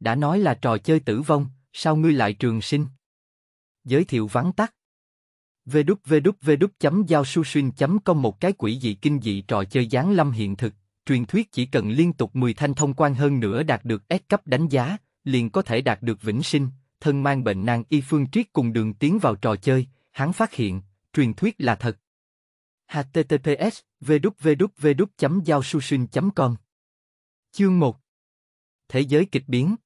Đã nói là trò chơi tử vong, sao ngươi lại trường sinh? Giới thiệu vắn tắt www.giao-su-xuyên.com một cái quỷ dị kinh dị trò chơi gián lâm hiện thực, truyền thuyết chỉ cần liên tục 10 thanh thông quan hơn nữa đạt được S cấp đánh giá, liền có thể đạt được vĩnh sinh, thân mang bệnh nan y phương triết cùng đường tiến vào trò chơi, hắn phát hiện, truyền thuyết là thật. https www.giao-su-xuyên.com Chương 1 Thế giới kịch biến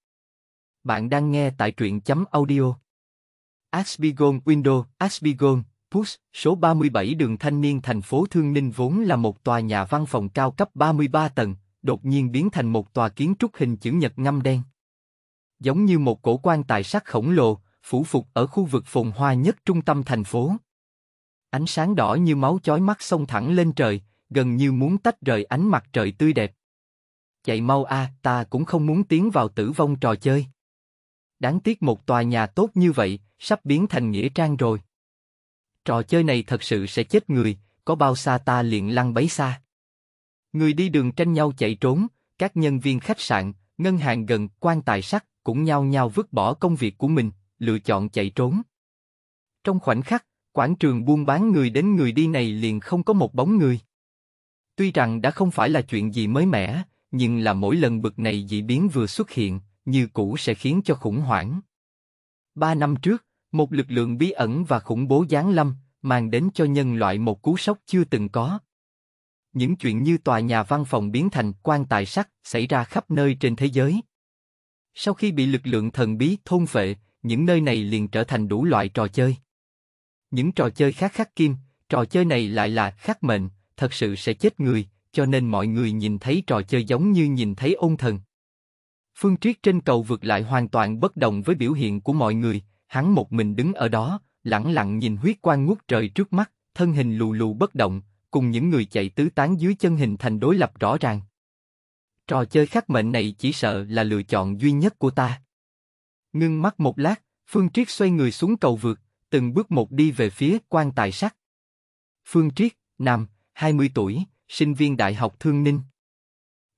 bạn đang nghe tại truyện chấm audio. Asbigon Window, Asbigon, Push, số 37 đường Thanh Niên thành phố Thương Ninh vốn là một tòa nhà văn phòng cao cấp 33 tầng, đột nhiên biến thành một tòa kiến trúc hình chữ nhật ngăm đen. Giống như một cổ quan tài sắt khổng lồ, phủ phục ở khu vực phồn hoa nhất trung tâm thành phố. Ánh sáng đỏ như máu chói mắt xông thẳng lên trời, gần như muốn tách rời ánh mặt trời tươi đẹp. Chạy mau a, à, ta cũng không muốn tiến vào tử vong trò chơi. Đáng tiếc một tòa nhà tốt như vậy, sắp biến thành nghĩa trang rồi. Trò chơi này thật sự sẽ chết người, có bao xa ta liền lăn bấy xa. Người đi đường tranh nhau chạy trốn, các nhân viên khách sạn, ngân hàng gần, quan tài sắt cũng nhau nhau vứt bỏ công việc của mình, lựa chọn chạy trốn. Trong khoảnh khắc, quảng trường buôn bán người đến người đi này liền không có một bóng người. Tuy rằng đã không phải là chuyện gì mới mẻ, nhưng là mỗi lần bực này dị biến vừa xuất hiện, như cũ sẽ khiến cho khủng hoảng. Ba năm trước, một lực lượng bí ẩn và khủng bố giáng lâm, mang đến cho nhân loại một cú sốc chưa từng có. Những chuyện như tòa nhà văn phòng biến thành quan tài sắt xảy ra khắp nơi trên thế giới. Sau khi bị lực lượng thần bí thôn phệ, những nơi này liền trở thành đủ loại trò chơi. Những trò chơi khác khắc kim, trò chơi này lại là khắc mệnh, thật sự sẽ chết người, cho nên mọi người nhìn thấy trò chơi giống như nhìn thấy ôn thần. Phương Triết trên cầu vượt lại hoàn toàn bất đồng với biểu hiện của mọi người, hắn một mình đứng ở đó, lặng lặng nhìn huyết quang ngút trời trước mắt, thân hình lù lù bất động, cùng những người chạy tứ tán dưới chân hình thành đối lập rõ ràng. Trò chơi khắc mệnh này chỉ sợ là lựa chọn duy nhất của ta. Ngưng mắt một lát, Phương Triết xoay người xuống cầu vượt, từng bước một đi về phía quan tài sắt. Phương Triết, nam, 20 tuổi, sinh viên Đại học Thương Ninh.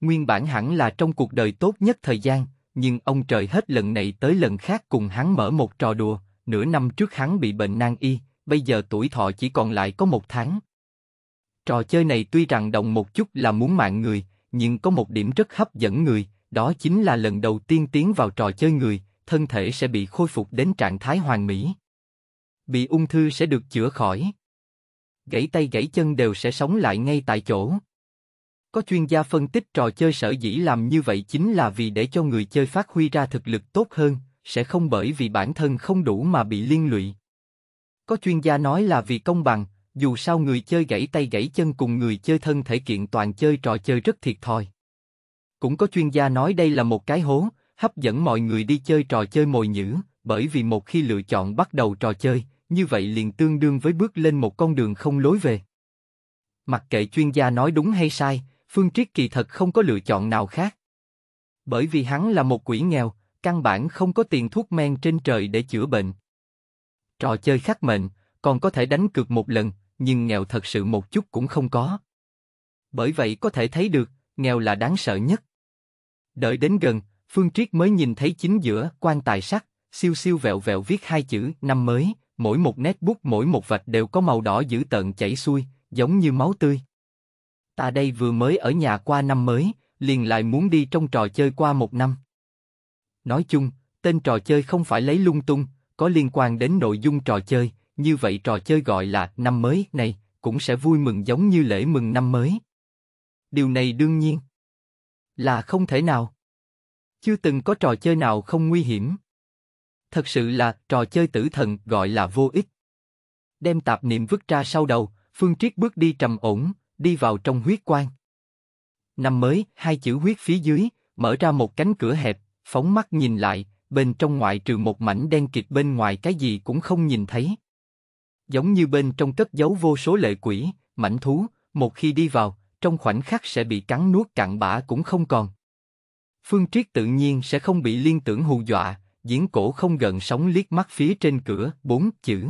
Nguyên bản hẳn là trong cuộc đời tốt nhất thời gian, nhưng ông trời hết lần này tới lần khác cùng hắn mở một trò đùa, nửa năm trước hắn bị bệnh nan y, bây giờ tuổi thọ chỉ còn lại có một tháng. Trò chơi này tuy rằng động một chút là muốn mạng người, nhưng có một điểm rất hấp dẫn người, đó chính là lần đầu tiên tiến vào trò chơi người, thân thể sẽ bị khôi phục đến trạng thái hoàn mỹ. Bị ung thư sẽ được chữa khỏi. Gãy tay gãy chân đều sẽ sống lại ngay tại chỗ. Có chuyên gia phân tích trò chơi sở dĩ làm như vậy chính là vì để cho người chơi phát huy ra thực lực tốt hơn, sẽ không bởi vì bản thân không đủ mà bị liên lụy. Có chuyên gia nói là vì công bằng, dù sao người chơi gãy tay gãy chân cùng người chơi thân thể kiện toàn chơi trò chơi rất thiệt thòi. Cũng có chuyên gia nói đây là một cái hố, hấp dẫn mọi người đi chơi trò chơi mồi nhữ, bởi vì một khi lựa chọn bắt đầu trò chơi, như vậy liền tương đương với bước lên một con đường không lối về. Mặc kệ chuyên gia nói đúng hay sai, Phương Triết kỳ thật không có lựa chọn nào khác. Bởi vì hắn là một quỷ nghèo, căn bản không có tiền thuốc men trên trời để chữa bệnh. Trò chơi khắc mệnh, còn có thể đánh cược một lần, nhưng nghèo thật sự một chút cũng không có. Bởi vậy có thể thấy được, nghèo là đáng sợ nhất. Đợi đến gần, Phương Triết mới nhìn thấy chính giữa quan tài sắt, siêu siêu vẹo vẹo viết hai chữ năm mới, mỗi một nét bút mỗi một vạch đều có màu đỏ dữ tợn chảy xuôi, giống như máu tươi. Ta đây vừa mới ở nhà qua năm mới, liền lại muốn đi trong trò chơi qua một năm. Nói chung, tên trò chơi không phải lấy lung tung, có liên quan đến nội dung trò chơi, như vậy trò chơi gọi là năm mới này cũng sẽ vui mừng giống như lễ mừng năm mới. Điều này đương nhiên là không thể nào. Chưa từng có trò chơi nào không nguy hiểm. Thật sự là trò chơi tử thần gọi là vô ích. Đem tạp niệm vứt ra sau đầu, Phương Triết bước đi trầm ổn, đi vào trong huyết quan. Năm mới, hai chữ huyết phía dưới, mở ra một cánh cửa hẹp, phóng mắt nhìn lại, bên trong ngoại trừ một mảnh đen kịt bên ngoài cái gì cũng không nhìn thấy. Giống như bên trong cất giấu vô số lệ quỷ, mảnh thú, một khi đi vào, trong khoảnh khắc sẽ bị cắn nuốt cạn bã cũng không còn. Phương Triết tự nhiên sẽ không bị liên tưởng hù dọa, diễn cổ không gần sóng liếc mắt phía trên cửa, bốn chữ.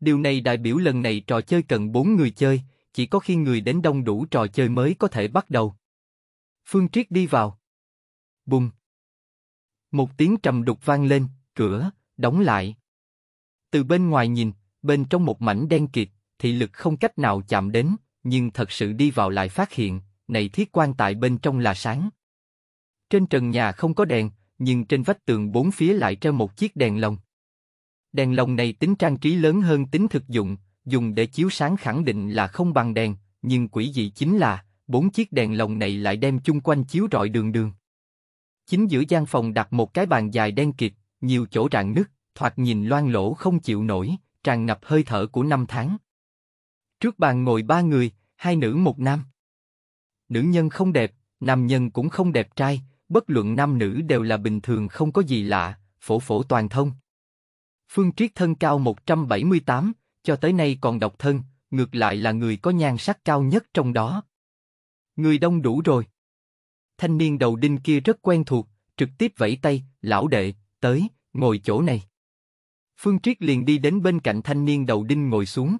Điều này đại biểu lần này trò chơi cần bốn người chơi, chỉ có khi người đến đông đủ trò chơi mới có thể bắt đầu. Phương Triết đi vào. Bùng. Một tiếng trầm đục vang lên, cửa, đóng lại. Từ bên ngoài nhìn, bên trong một mảnh đen kịt, thị lực không cách nào chạm đến, nhưng thật sự đi vào lại phát hiện, này thiết quan tại bên trong là sáng. Trên trần nhà không có đèn, nhưng trên vách tường bốn phía lại treo một chiếc đèn lồng. Đèn lồng này tính trang trí lớn hơn tính thực dụng, dùng để chiếu sáng khẳng định là không bằng đèn, nhưng quỷ dị chính là, bốn chiếc đèn lồng này lại đem chung quanh chiếu rọi đường đường. Chính giữa gian phòng đặt một cái bàn dài đen kịt, nhiều chỗ rạn nứt, thoạt nhìn loang lỗ không chịu nổi, tràn ngập hơi thở của năm tháng. Trước bàn ngồi ba người, hai nữ một nam. Nữ nhân không đẹp, nam nhân cũng không đẹp trai, bất luận nam nữ đều là bình thường không có gì lạ, phổ phổ toàn thông. Phương Triết thân cao 178, cho tới nay còn độc thân, ngược lại là người có nhan sắc cao nhất trong đó. Người đông đủ rồi. Thanh niên đầu đinh kia rất quen thuộc, trực tiếp vẫy tay, lão đệ, tới, ngồi chỗ này. Phương Triết liền đi đến bên cạnh thanh niên đầu đinh ngồi xuống.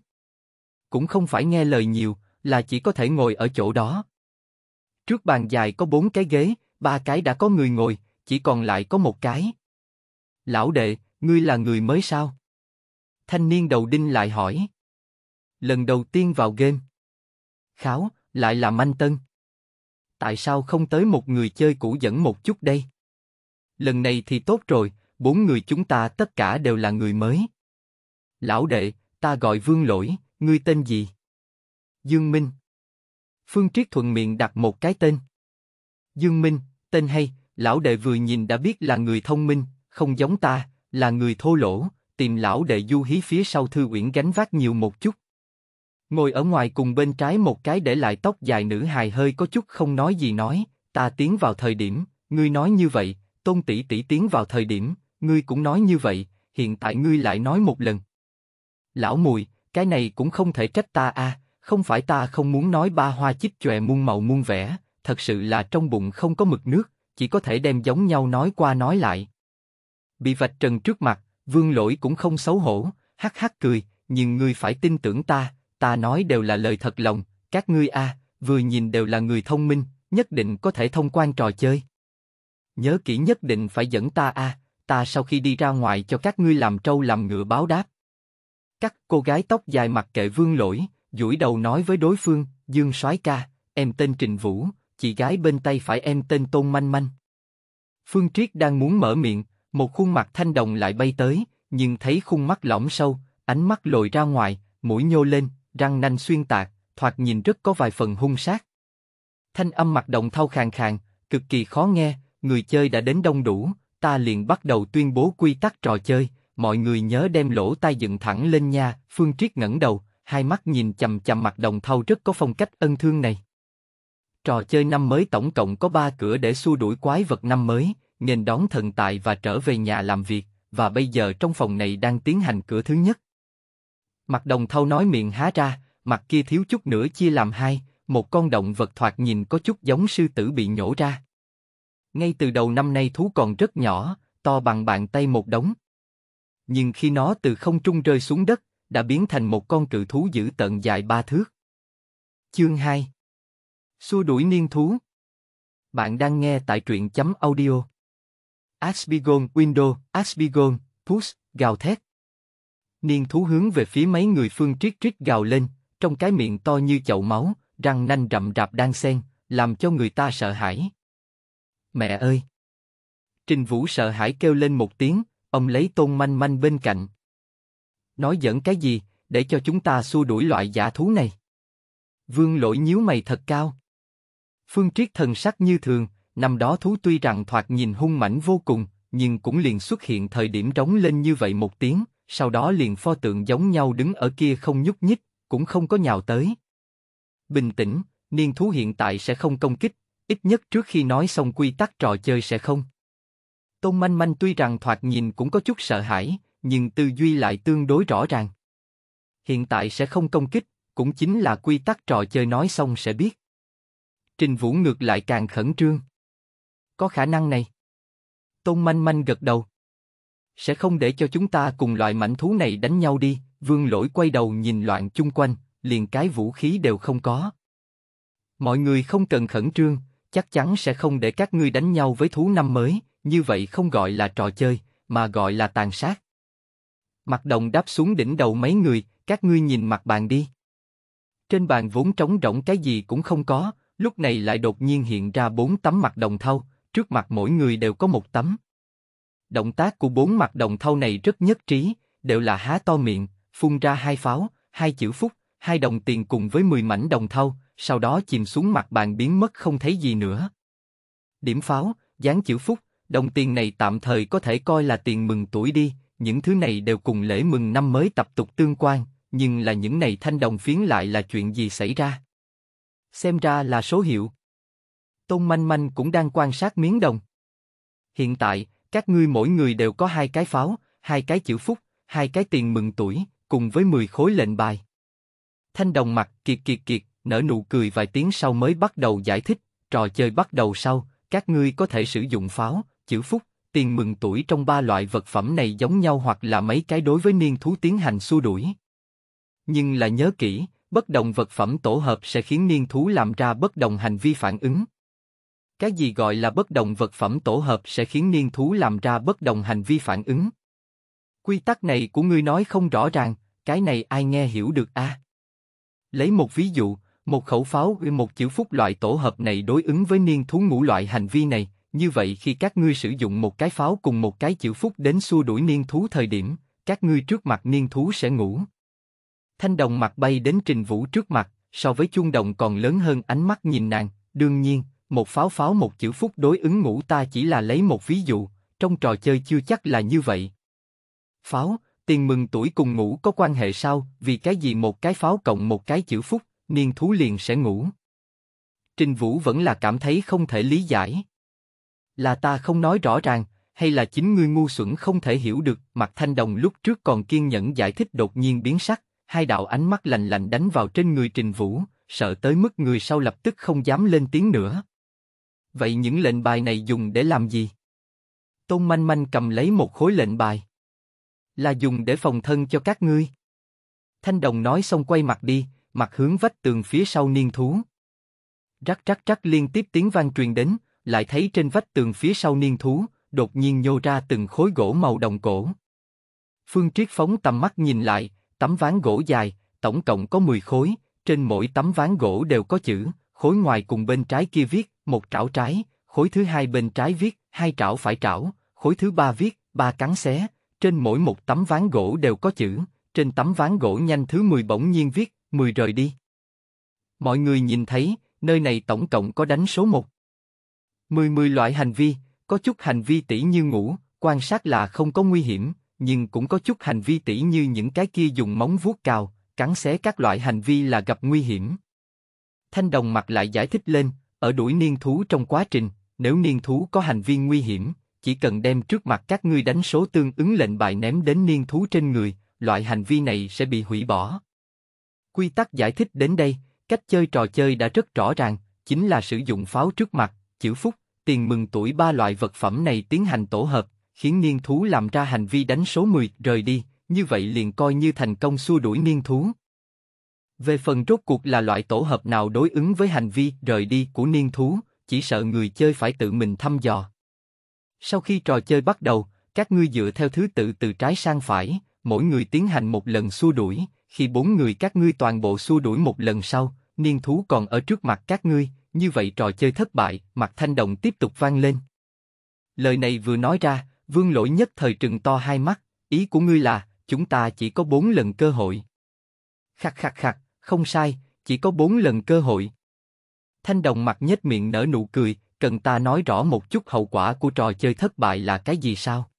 Cũng không phải nghe lời nhiều, là chỉ có thể ngồi ở chỗ đó. Trước bàn dài có bốn cái ghế, ba cái đã có người ngồi, chỉ còn lại có một cái. Lão đệ, ngươi là người mới sao? Thanh niên đầu đinh lại hỏi. Lần đầu tiên vào game. Kháo, lại là manh tân. Tại sao không tới một người chơi cũ dẫn một chút đây? Lần này thì tốt rồi, bốn người chúng ta tất cả đều là người mới. Lão đệ, ta gọi Vương Lỗi, ngươi tên gì? Dương Minh. Phương Triết thuận miệng đặt một cái tên. Dương Minh, tên hay, lão đệ vừa nhìn đã biết là người thông minh, không giống ta, là người thô lỗ, tìm lão đệ du hí phía sau thư quyển gánh vác nhiều một chút. Ngồi ở ngoài cùng bên trái một cái để lại tóc dài nữ hài hơi có chút không nói gì nói, ta tiến vào thời điểm, ngươi nói như vậy, tôn tỷ tỷ tiến vào thời điểm, ngươi cũng nói như vậy, hiện tại ngươi lại nói một lần. Lão mùi, cái này cũng không thể trách ta a, không phải ta không muốn nói ba hoa chích chòe muôn màu muôn vẻ, thật sự là trong bụng không có mực nước, chỉ có thể đem giống nhau nói qua nói lại. Bị vạch trần trước mặt, Vương lỗi cũng không xấu hổ, hắc hắc cười, nhưng ngươi phải tin tưởng ta, ta nói đều là lời thật lòng, các ngươi a, vừa nhìn đều là người thông minh, nhất định có thể thông quan trò chơi. Nhớ kỹ nhất định phải dẫn ta a, ta sau khi đi ra ngoài cho các ngươi làm trâu làm ngựa báo đáp. Các cô gái tóc dài mặc kệ vương lỗi, duỗi đầu nói với đối phương, Dương soái ca, em tên Trình Vũ, chị gái bên tay phải em tên Tôn Manh Manh. Phương Triết đang muốn mở miệng, một khuôn mặt thanh đồng lại bay tới, nhưng thấy khuôn mắt lõm sâu, ánh mắt lồi ra ngoài, mũi nhô lên, răng nanh xuyên tạc, thoạt nhìn rất có vài phần hung sát. Thanh âm mặt động thau khàn khàn, cực kỳ khó nghe, người chơi đã đến đông đủ, ta liền bắt đầu tuyên bố quy tắc trò chơi, mọi người nhớ đem lỗ tai dựng thẳng lên nha, Phương Triết ngẩng đầu, hai mắt nhìn chầm chầm mặt đồng thau rất có phong cách ân thương này. Trò chơi năm mới tổng cộng có ba cửa để xua đuổi quái vật năm mới, nghênh đón thần tài và trở về nhà làm việc, và bây giờ trong phòng này đang tiến hành cửa thứ nhất. Mặt đồng thâu nói miệng há ra, mặt kia thiếu chút nữa chia làm hai, một con động vật thoạt nhìn có chút giống sư tử bị nhổ ra. Ngay từ đầu năm nay thú còn rất nhỏ, to bằng bàn tay một đống. Nhưng khi nó từ không trung rơi xuống đất, đã biến thành một con cự thú dữ tận dài ba thước. Chương 2 Xua đuổi niên thú Bạn đang nghe tại truyện chấm audio Asbigon Window, Asbigon, Push, gào thét. Niên thú hướng về phía mấy người phương triết triết gào lên, trong cái miệng to như chậu máu, răng nanh rậm rạp đang xen, làm cho người ta sợ hãi. Mẹ ơi! Trình Vũ sợ hãi kêu lên một tiếng, ông lấy tôn manh manh bên cạnh. Nói giỡn cái gì, để cho chúng ta xua đuổi loại giả thú này. Vương lỗi nhíu mày thật cao. Phương triết thần sắc như thường, Năm đó thú tuy rằng thoạt nhìn hung mãnh vô cùng, nhưng cũng liền xuất hiện thời điểm trống lên như vậy một tiếng, sau đó liền pho tượng giống nhau đứng ở kia không nhúc nhích, cũng không có nhào tới. Bình tĩnh, niên thú hiện tại sẽ không công kích, ít nhất trước khi nói xong quy tắc trò chơi sẽ không. Tôn Manh Manh tuy rằng thoạt nhìn cũng có chút sợ hãi, nhưng tư duy lại tương đối rõ ràng. Hiện tại sẽ không công kích, cũng chính là quy tắc trò chơi nói xong sẽ biết. Trình Vũ ngược lại càng khẩn trương. Có khả năng này. Tôn manh manh gật đầu. Sẽ không để cho chúng ta cùng loại mảnh thú này đánh nhau đi, vương lỗi quay đầu nhìn loạn chung quanh, liền cái vũ khí đều không có. Mọi người không cần khẩn trương, chắc chắn sẽ không để các ngươi đánh nhau với thú năm mới, như vậy không gọi là trò chơi, mà gọi là tàn sát. Mặt đồng đáp xuống đỉnh đầu mấy người, các ngươi nhìn mặt bàn đi. Trên bàn vốn trống rỗng cái gì cũng không có, lúc này lại đột nhiên hiện ra bốn tấm mặt đồng thau, trước mặt mỗi người đều có một tấm. Động tác của bốn mặt đồng thau này rất nhất trí, đều là há to miệng, phun ra hai pháo, hai chữ phúc, hai đồng tiền cùng với mười mảnh đồng thau, sau đó chìm xuống mặt bàn biến mất không thấy gì nữa. Điểm pháo, dán chữ phúc, đồng tiền này tạm thời có thể coi là tiền mừng tuổi đi, những thứ này đều cùng lễ mừng năm mới tập tục tương quan, nhưng là những này thanh đồng phiến lại là chuyện gì xảy ra? Xem ra là số hiệu, Tôn Manh Manh cũng đang quan sát miếng đồng. Hiện tại, các ngươi mỗi người đều có hai cái pháo, hai cái chữ phúc, hai cái tiền mừng tuổi, cùng với 10 khối lệnh bài. Thanh đồng mặt kiệt kiệt kiệt, nở nụ cười vài tiếng sau mới bắt đầu giải thích, trò chơi bắt đầu sau, các ngươi có thể sử dụng pháo, chữ phúc, tiền mừng tuổi trong ba loại vật phẩm này giống nhau hoặc là mấy cái đối với niên thú tiến hành xua đuổi. Nhưng là nhớ kỹ, bất đồng vật phẩm tổ hợp sẽ khiến niên thú làm ra bất đồng hành vi phản ứng. Cái gì gọi là bất đồng vật phẩm tổ hợp sẽ khiến niên thú làm ra bất đồng hành vi phản ứng. Quy tắc này của ngươi nói không rõ ràng, cái này ai nghe hiểu được a? À? Lấy một ví dụ, một khẩu pháo với một chữ phúc loại tổ hợp này đối ứng với niên thú ngũ loại hành vi này, như vậy khi các ngươi sử dụng một cái pháo cùng một cái chữ phúc đến xua đuổi niên thú thời điểm, các ngươi trước mặt niên thú sẽ ngủ. Thanh đồng mặt bay đến trình vũ trước mặt, so với chuông đồng còn lớn hơn ánh mắt nhìn nàng, đương nhiên, một pháo pháo một chữ phúc đối ứng ngũ ta chỉ là lấy một ví dụ, trong trò chơi chưa chắc là như vậy. Pháo, tiền mừng tuổi cùng ngủ có quan hệ sao, vì cái gì một cái pháo cộng một cái chữ phúc, niên thú liền sẽ ngủ. Trình Vũ vẫn là cảm thấy không thể lý giải. Là ta không nói rõ ràng, hay là chính ngươi ngu xuẩn không thể hiểu được, mặt thanh đồng lúc trước còn kiên nhẫn giải thích đột nhiên biến sắc, hai đạo ánh mắt lạnh lạnh đánh vào trên người Trình Vũ, sợ tới mức người sau lập tức không dám lên tiếng nữa. Vậy những lệnh bài này dùng để làm gì? Tôn Manh Manh cầm lấy một khối lệnh bài. Là dùng để phòng thân cho các ngươi. Thanh đồng nói xong quay mặt đi, mặt hướng vách tường phía sau niên thú. Rắc rắc rắc liên tiếp tiếng vang truyền đến, lại thấy trên vách tường phía sau niên thú, đột nhiên nhô ra từng khối gỗ màu đồng cổ. Phương Triết phóng tầm mắt nhìn lại, tấm ván gỗ dài, tổng cộng có 10 khối, trên mỗi tấm ván gỗ đều có chữ, khối ngoài cùng bên trái kia viết một trảo trái, khối thứ hai bên trái viết hai trảo phải trảo, khối thứ ba viết ba cắn xé, trên mỗi một tấm ván gỗ đều có chữ, trên tấm ván gỗ nhanh thứ 10 bỗng nhiên viết 10 rời đi. Mọi người nhìn thấy, nơi này tổng cộng có đánh số 1. 10 10 loại hành vi, có chút hành vi tỷ như ngủ, quan sát là không có nguy hiểm, nhưng cũng có chút hành vi tỷ như những cái kia dùng móng vuốt cào, cắn xé các loại hành vi là gặp nguy hiểm. Thanh đồng mặt lại giải thích lên, ở đuổi niên thú trong quá trình, nếu niên thú có hành vi nguy hiểm, chỉ cần đem trước mặt các ngươi đánh số tương ứng lệnh bài ném đến niên thú trên người, loại hành vi này sẽ bị hủy bỏ. Quy tắc giải thích đến đây, cách chơi trò chơi đã rất rõ ràng, chính là sử dụng pháo trước mặt, chữ phúc, tiền mừng tuổi ba loại vật phẩm này tiến hành tổ hợp, khiến niên thú làm ra hành vi đánh số 10 rời đi, như vậy liền coi như thành công xua đuổi niên thú. Về phần rốt cuộc là loại tổ hợp nào đối ứng với hành vi rời đi của niên thú, chỉ sợ người chơi phải tự mình thăm dò. Sau khi trò chơi bắt đầu, các ngươi dựa theo thứ tự từ trái sang phải, mỗi người tiến hành một lần xua đuổi, khi bốn người các ngươi toàn bộ xua đuổi một lần sau, niên thú còn ở trước mặt các ngươi, như vậy trò chơi thất bại, mặt thanh đồng tiếp tục vang lên. Lời này vừa nói ra, vương lỗi nhất thời trừng to hai mắt, ý của ngươi là, chúng ta chỉ có bốn lần cơ hội. Khặt khặt khặt, không sai, chỉ có bốn lần cơ hội. Thanh đồng mặt nhếch miệng nở nụ cười, cần ta nói rõ một chút hậu quả của trò chơi thất bại là cái gì sao?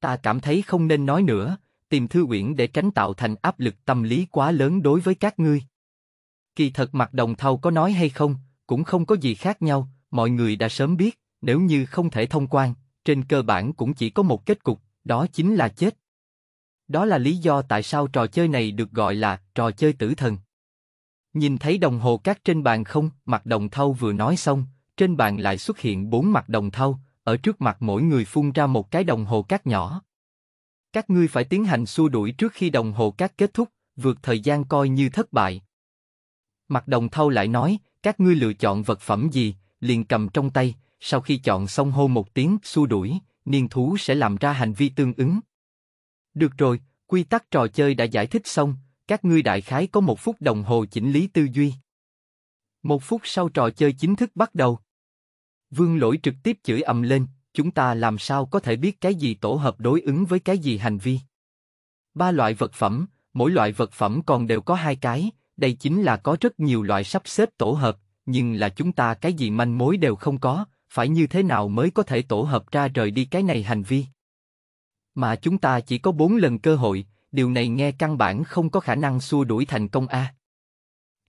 Ta cảm thấy không nên nói nữa, tìm thư uyển để tránh tạo thành áp lực tâm lý quá lớn đối với các ngươi. Kỳ thật mặt đồng thau có nói hay không, cũng không có gì khác nhau, mọi người đã sớm biết, nếu như không thể thông quan, trên cơ bản cũng chỉ có một kết cục, đó chính là chết. Đó là lý do tại sao trò chơi này được gọi là trò chơi tử thần. Nhìn thấy đồng hồ cát trên bàn không, mặt đồng thau vừa nói xong, trên bàn lại xuất hiện bốn mặt đồng thau, ở trước mặt mỗi người phun ra một cái đồng hồ cát nhỏ. Các ngươi phải tiến hành xua đuổi trước khi đồng hồ cát kết thúc, vượt thời gian coi như thất bại. Mặt đồng thau lại nói, các ngươi lựa chọn vật phẩm gì, liền cầm trong tay, sau khi chọn xong hô một tiếng xua đuổi, niên thú sẽ làm ra hành vi tương ứng. Được rồi, quy tắc trò chơi đã giải thích xong, các ngươi đại khái có một phút đồng hồ chỉnh lý tư duy. Một phút sau trò chơi chính thức bắt đầu. Vương lỗi trực tiếp chửi ầm lên, chúng ta làm sao có thể biết cái gì tổ hợp đối ứng với cái gì hành vi. Ba loại vật phẩm, mỗi loại vật phẩm còn đều có hai cái, đây chính là có rất nhiều loại sắp xếp tổ hợp, nhưng là chúng ta cái gì manh mối đều không có, phải như thế nào mới có thể tổ hợp ra rời đi cái này hành vi. Mà chúng ta chỉ có bốn lần cơ hội, điều này nghe căn bản không có khả năng xua đuổi thành công a.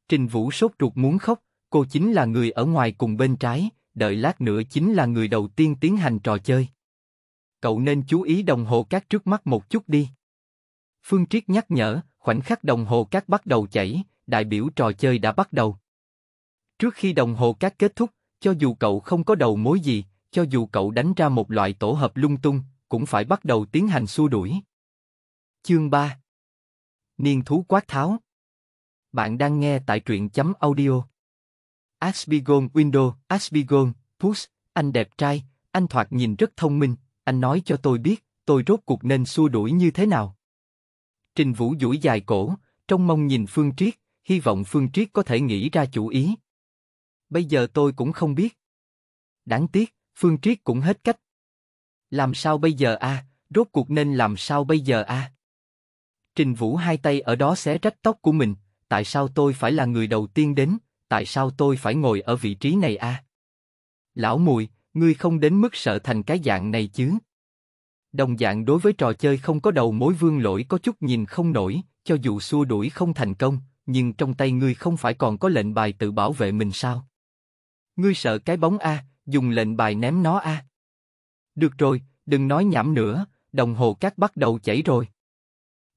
Trình Vũ sốt ruột muốn khóc, cô chính là người ở ngoài cùng bên trái, đợi lát nữa chính là người đầu tiên tiến hành trò chơi. Cậu nên chú ý đồng hồ cát trước mắt một chút đi. Phương Triết nhắc nhở, khoảnh khắc đồng hồ cát bắt đầu chảy, đại biểu trò chơi đã bắt đầu. Trước khi đồng hồ cát kết thúc, cho dù cậu không có đầu mối gì, cho dù cậu đánh ra một loại tổ hợp lung tung, cũng phải bắt đầu tiến hành xua đuổi. Chương 3 Niên thú quát tháo Bạn đang nghe tại truyện chấm audio. Asbigon Window, Asbigon, Push, anh đẹp trai, anh thoạt nhìn rất thông minh, anh nói cho tôi biết, tôi rốt cuộc nên xua đuổi như thế nào. Trình Vũ duỗi dài cổ, trong mong nhìn Phương Triết, hy vọng Phương Triết có thể nghĩ ra chủ ý. Bây giờ tôi cũng không biết. Đáng tiếc, Phương Triết cũng hết cách, làm sao bây giờ a? À? Rốt cuộc nên làm sao bây giờ a? À? Trình Vũ hai tay ở đó xé rách tóc của mình. Tại sao tôi phải là người đầu tiên đến? Tại sao tôi phải ngồi ở vị trí này a? À? Lão Mùi, ngươi không đến mức sợ thành cái dạng này chứ? Đồng dạng đối với trò chơi không có đầu mối vương lỗi có chút nhìn không nổi, cho dù xua đuổi không thành công, nhưng trong tay ngươi không phải còn có lệnh bài tự bảo vệ mình sao? Ngươi sợ cái bóng a, à, dùng lệnh bài ném nó a. À. Được rồi, đừng nói nhảm nữa, đồng hồ cát bắt đầu chảy rồi.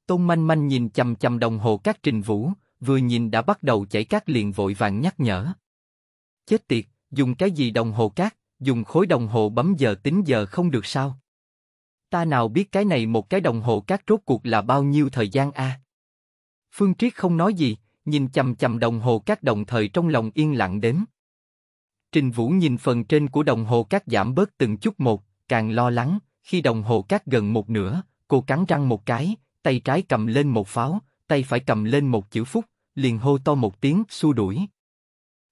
Tôn Manh Manh nhìn chầm chầm đồng hồ cát Trình Vũ, vừa nhìn đã bắt đầu chảy cát liền vội vàng nhắc nhở. Chết tiệt, dùng cái gì đồng hồ cát, dùng khối đồng hồ bấm giờ tính giờ không được sao? Ta nào biết cái này một cái đồng hồ cát rốt cuộc là bao nhiêu thời gian a? À? Phương Triết không nói gì, nhìn chầm chầm đồng hồ cát đồng thời trong lòng yên lặng đến. Trình Vũ nhìn phần trên của đồng hồ cát giảm bớt từng chút một, càng lo lắng, khi đồng hồ cát gần một nửa, cô cắn răng một cái, tay trái cầm lên một pháo, tay phải cầm lên một chữ phúc, liền hô to một tiếng xua đuổi.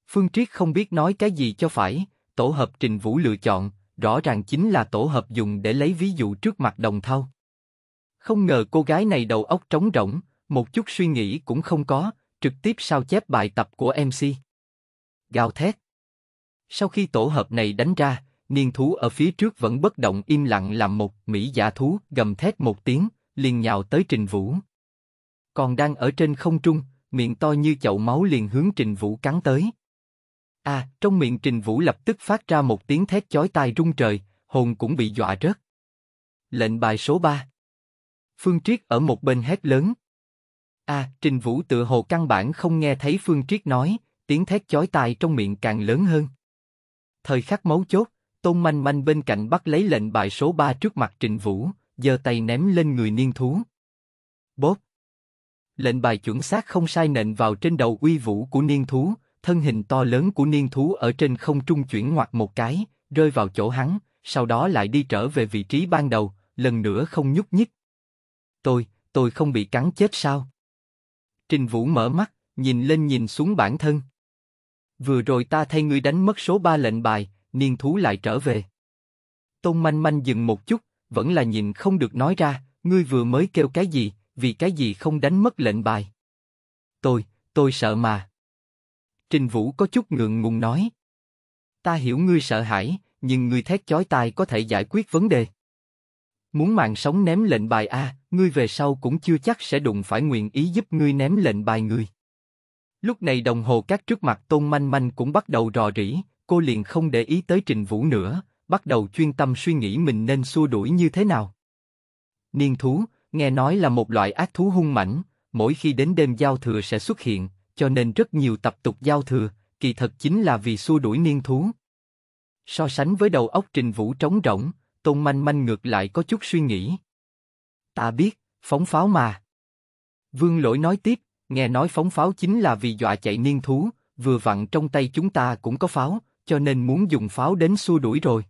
Phương Triết không biết nói cái gì cho phải, tổ hợp Trình Vũ lựa chọn, rõ ràng chính là tổ hợp dùng để lấy ví dụ trước mặt đồng thao. Không ngờ cô gái này đầu óc trống rỗng, một chút suy nghĩ cũng không có, trực tiếp sao chép bài tập của MC. Gào thét. Sau khi tổ hợp này đánh ra, niên thú ở phía trước vẫn bất động im lặng làm một, Mỹ giả thú gầm thét một tiếng, liền nhào tới Trình Vũ. Còn đang ở trên không trung, miệng to như chậu máu liền hướng Trình Vũ cắn tới. A, à, trong miệng Trình Vũ lập tức phát ra một tiếng thét chói tai rung trời, hồn cũng bị dọa rớt. Lệnh bài số 3 Phương Triết ở một bên hét lớn. A, à, Trình Vũ tự hồ căn bản không nghe thấy Phương Triết nói, tiếng thét chói tai trong miệng càng lớn hơn. Thời khắc máu chốt, Tôn Manh Manh bên cạnh bắt lấy lệnh bài số 3 trước mặt Trịnh Vũ, giơ tay ném lên người niên thú. Bóp! Lệnh bài chuẩn xác không sai nện vào trên đầu uy vũ của niên thú, thân hình to lớn của niên thú ở trên không trung chuyển ngoặt một cái, rơi vào chỗ hắn, sau đó lại đi trở về vị trí ban đầu, lần nữa không nhúc nhích. Tôi, tôi không bị cắn chết sao? Trình Vũ mở mắt, nhìn lên nhìn xuống bản thân. Vừa rồi ta thay ngươi đánh mất số ba lệnh bài, niên thú lại trở về. Tôn manh manh dừng một chút, vẫn là nhìn không được nói ra, ngươi vừa mới kêu cái gì, vì cái gì không đánh mất lệnh bài. Tôi, tôi sợ mà. Trình Vũ có chút ngượng ngùng nói. Ta hiểu ngươi sợ hãi, nhưng ngươi thét chói tai có thể giải quyết vấn đề. Muốn mạng sống ném lệnh bài A, ngươi về sau cũng chưa chắc sẽ đụng phải nguyện ý giúp ngươi ném lệnh bài người. Lúc này đồng hồ các trước mặt Tôn Manh Manh cũng bắt đầu rò rỉ, cô liền không để ý tới Trình Vũ nữa, bắt đầu chuyên tâm suy nghĩ mình nên xua đuổi như thế nào. Niên thú, nghe nói là một loại ác thú hung mãnh, mỗi khi đến đêm giao thừa sẽ xuất hiện, cho nên rất nhiều tập tục giao thừa, kỳ thật chính là vì xua đuổi niên thú. So sánh với đầu óc Trình Vũ trống rỗng, Tôn Manh Manh ngược lại có chút suy nghĩ. Ta biết, phóng pháo mà. Vương Lỗi nói tiếp, nghe nói phóng pháo chính là vì dọa chạy niên thú, vừa vặn trong tay chúng ta cũng có pháo, cho nên muốn dùng pháo đến xua đuổi rồi.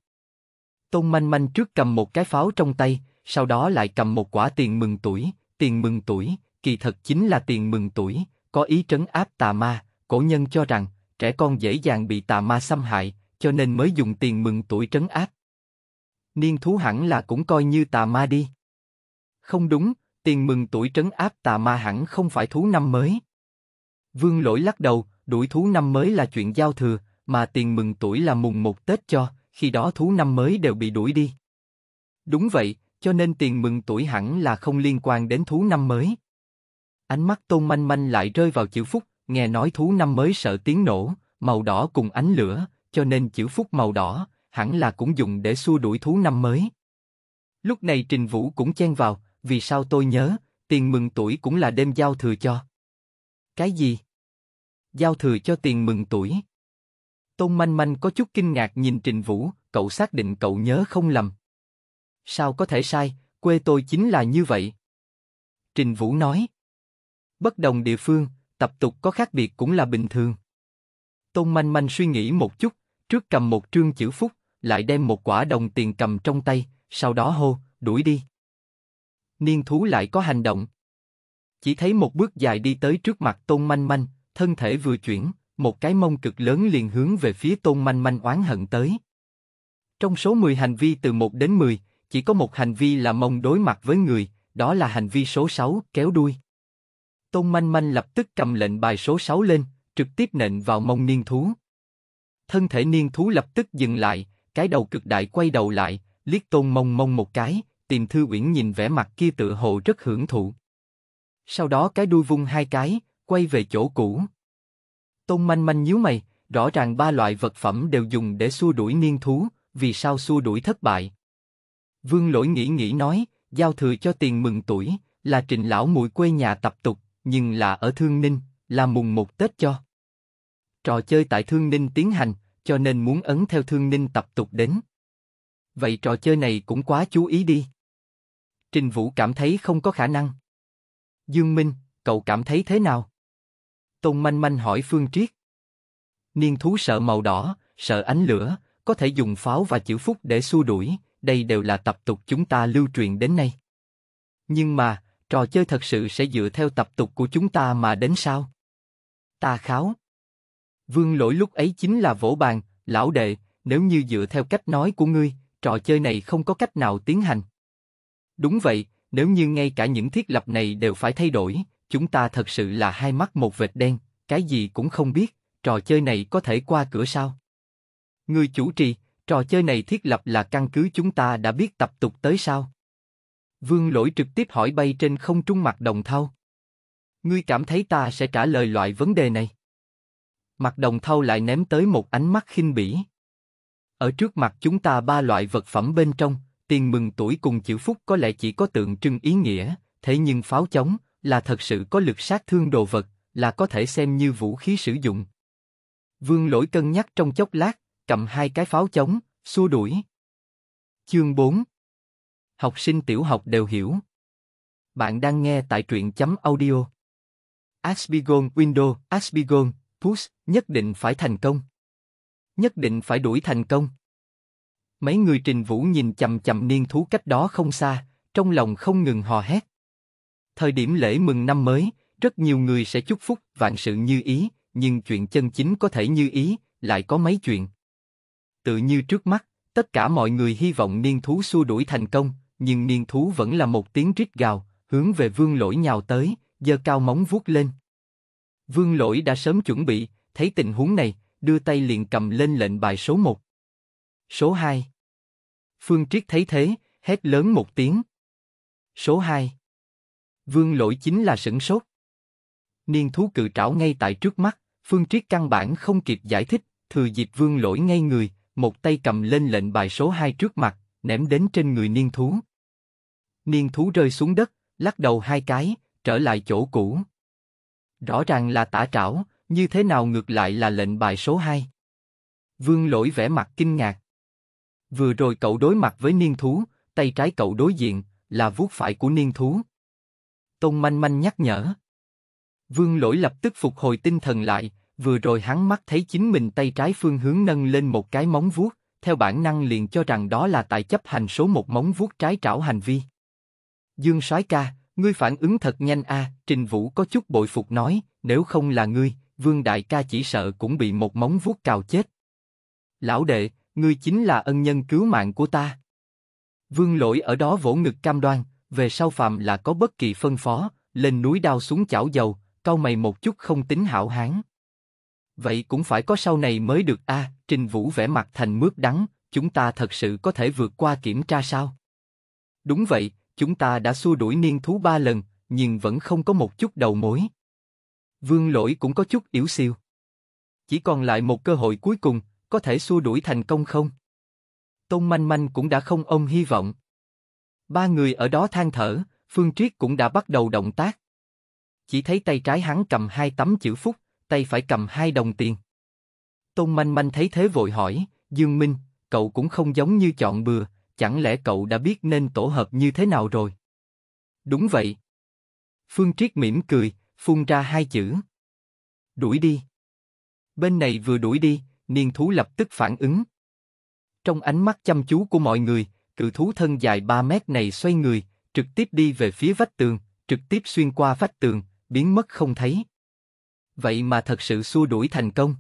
Tôn Manh Manh trước cầm một cái pháo trong tay, sau đó lại cầm một quả tiền mừng tuổi, tiền mừng tuổi, kỳ thật chính là tiền mừng tuổi, có ý trấn áp tà ma, cổ nhân cho rằng, trẻ con dễ dàng bị tà ma xâm hại, cho nên mới dùng tiền mừng tuổi trấn áp. Niên thú hẳn là cũng coi như tà ma đi. Không đúng, tiền mừng tuổi trấn áp tà ma hẳn không phải thú năm mới. Vương lỗi lắc đầu, đuổi thú năm mới là chuyện giao thừa, mà tiền mừng tuổi là mùng một Tết cho, khi đó thú năm mới đều bị đuổi đi. Đúng vậy, cho nên tiền mừng tuổi hẳn là không liên quan đến thú năm mới. Ánh mắt Tôn Manh Manh lại rơi vào chữ phúc, nghe nói thú năm mới sợ tiếng nổ, màu đỏ cùng ánh lửa, cho nên chữ phúc màu đỏ, hẳn là cũng dùng để xua đuổi thú năm mới. Lúc này Trình Vũ cũng chen vào, vì sao tôi nhớ, tiền mừng tuổi cũng là đêm giao thừa cho. Cái gì? Giao thừa cho tiền mừng tuổi. Tôn Manh Manh có chút kinh ngạc nhìn Trình Vũ, cậu xác định cậu nhớ không lầm. Sao có thể sai, quê tôi chính là như vậy. Trình Vũ nói. Bất đồng địa phương, tập tục có khác biệt cũng là bình thường. Tôn Manh Manh suy nghĩ một chút, trước cầm một trương chữ phúc, lại đem một quả đồng tiền cầm trong tay, sau đó hô, đuổi đi. Niên thú lại có hành động. Chỉ thấy một bước dài đi tới trước mặt Tôn Manh Manh, thân thể vừa chuyển, một cái mông cực lớn liền hướng về phía Tôn Manh Manh oán hận tới. Trong số 10 hành vi từ 1 đến 10, chỉ có một hành vi là mông đối mặt với người, đó là hành vi số 6, kéo đuôi. Tôn Manh Manh lập tức cầm lệnh bài số 6 lên, trực tiếp nện vào mông niên thú. Thân thể niên thú lập tức dừng lại, cái đầu cực đại quay đầu lại, liếc Tôn Mông Mông một cái, tìm Thư Uyển nhìn vẻ mặt kia tựa hồ rất hưởng thụ. Sau đó cái đuôi vung hai cái, quay về chỗ cũ. Tôn manh manh nhíu mày, rõ ràng ba loại vật phẩm đều dùng để xua đuổi niên thú, vì sao xua đuổi thất bại? Vương lỗi nghĩ nghĩ nói, giao thừa cho tiền mừng tuổi, là trịnh lão muội quê nhà tập tục, nhưng là ở Thương Ninh, là mùng một Tết cho. Trò chơi tại Thương Ninh tiến hành, cho nên muốn ấn theo Thương Ninh tập tục đến. Vậy trò chơi này cũng quá chú ý đi. Trình Vũ cảm thấy không có khả năng. Dương Minh, cậu cảm thấy thế nào? Tôn Manh Manh hỏi Phương Triết. Niên thú sợ màu đỏ, sợ ánh lửa, có thể dùng pháo và chữ phúc để xua đuổi, đây đều là tập tục chúng ta lưu truyền đến nay. Nhưng mà, trò chơi thật sự sẽ dựa theo tập tục của chúng ta mà đến sao? Ta kháo. Vương lỗi lúc ấy chính là vỗ bàn, lão đệ, nếu như dựa theo cách nói của ngươi, trò chơi này không có cách nào tiến hành. Đúng vậy, nếu như ngay cả những thiết lập này đều phải thay đổi, chúng ta thật sự là hai mắt một vệt đen, cái gì cũng không biết, trò chơi này có thể qua cửa sao? Người chủ trì, trò chơi này thiết lập là căn cứ chúng ta đã biết tập tục tới sao? Vương lỗi trực tiếp hỏi bay trên không trung mặt đồng thau. Ngươi cảm thấy ta sẽ trả lời loại vấn đề này? Mặt đồng thau lại ném tới một ánh mắt khinh bỉ. Ở trước mặt chúng ta ba loại vật phẩm bên trong, tiền mừng tuổi cùng chữ phúc có lẽ chỉ có tượng trưng ý nghĩa, thế nhưng pháo chống, là thật sự có lực sát thương đồ vật, là có thể xem như vũ khí sử dụng. Vương lỗi cân nhắc trong chốc lát, cầm hai cái pháo chống, xua đuổi. Chương 4 Học sinh tiểu học đều hiểu. Bạn đang nghe tại truyện chấm audio. AspiGon Window, AspiGon Push, nhất định phải thành công. Nhất định phải đuổi thành công. Mấy người trình vũ nhìn chầm chầm niên thú cách đó không xa, trong lòng không ngừng hò hét. Thời điểm lễ mừng năm mới, rất nhiều người sẽ chúc phúc vạn sự như ý, nhưng chuyện chân chính có thể như ý, lại có mấy chuyện. Tự như trước mắt, tất cả mọi người hy vọng niên thú xua đuổi thành công, nhưng niên thú vẫn là một tiếng rít gào, hướng về vương lỗi nhào tới, giơ cao móng vuốt lên. Vương lỗi đã sớm chuẩn bị, thấy tình huống này, đưa tay liền cầm lên lệnh bài số 1. Số 2 Phương Triết thấy thế, hét lớn một tiếng. Số 2 Vương lỗi chính là sửng sốt. Niên thú cự trảo ngay tại trước mắt, Phương Triết căn bản không kịp giải thích, thừa dịp vương lỗi ngay người, một tay cầm lên lệnh bài số 2 trước mặt, ném đến trên người niên thú. Niên thú rơi xuống đất, lắc đầu hai cái, trở lại chỗ cũ. Rõ ràng là tả trảo, như thế nào ngược lại là lệnh bài số 2. Vương lỗi vẻ mặt kinh ngạc. Vừa rồi cậu đối mặt với niên thú, tay trái cậu đối diện, là vuốt phải của niên thú, Tôn Manh Manh nhắc nhở. Vương lỗi lập tức phục hồi tinh thần lại, vừa rồi hắn mắt thấy chính mình tay trái phương hướng nâng lên một cái móng vuốt, theo bản năng liền cho rằng đó là tại chấp hành số một móng vuốt trái trảo hành vi. Dương soái ca, ngươi phản ứng thật nhanh a, à, Trình Vũ có chút bội phục nói, nếu không là ngươi, Vương đại ca chỉ sợ cũng bị một móng vuốt cào chết. Lão đệ, ngươi chính là ân nhân cứu mạng của ta. Vương lỗi ở đó vỗ ngực cam đoan, về sau phạm là có bất kỳ phân phó, lên núi đao xuống chảo dầu, cau mày một chút không tính hảo hán. Vậy cũng phải có sau này mới được a. À, Trình Vũ vẽ mặt thành mướp đắng, chúng ta thật sự có thể vượt qua kiểm tra sao? Đúng vậy, chúng ta đã xua đuổi niên thú ba lần, nhưng vẫn không có một chút đầu mối. Vương lỗi cũng có chút yếu siêu. Chỉ còn lại một cơ hội cuối cùng, có thể xua đuổi thành công không? Tôn Manh Manh cũng đã không ông hy vọng. Ba người ở đó than thở, Phương Triết cũng đã bắt đầu động tác. Chỉ thấy tay trái hắn cầm hai tấm chữ phúc, tay phải cầm hai đồng tiền. Tôn Manh Manh thấy thế vội hỏi, Dương Minh, cậu cũng không giống như chọn bừa, chẳng lẽ cậu đã biết nên tổ hợp như thế nào rồi? Đúng vậy. Phương Triết mỉm cười, phun ra hai chữ. Đuổi đi. Bên này vừa đuổi đi, niên thú lập tức phản ứng. Trong ánh mắt chăm chú của mọi người, cự thú thân dài 3 mét này xoay người, trực tiếp đi về phía vách tường, trực tiếp xuyên qua vách tường, biến mất không thấy. Vậy mà thật sự xua đuổi thành công.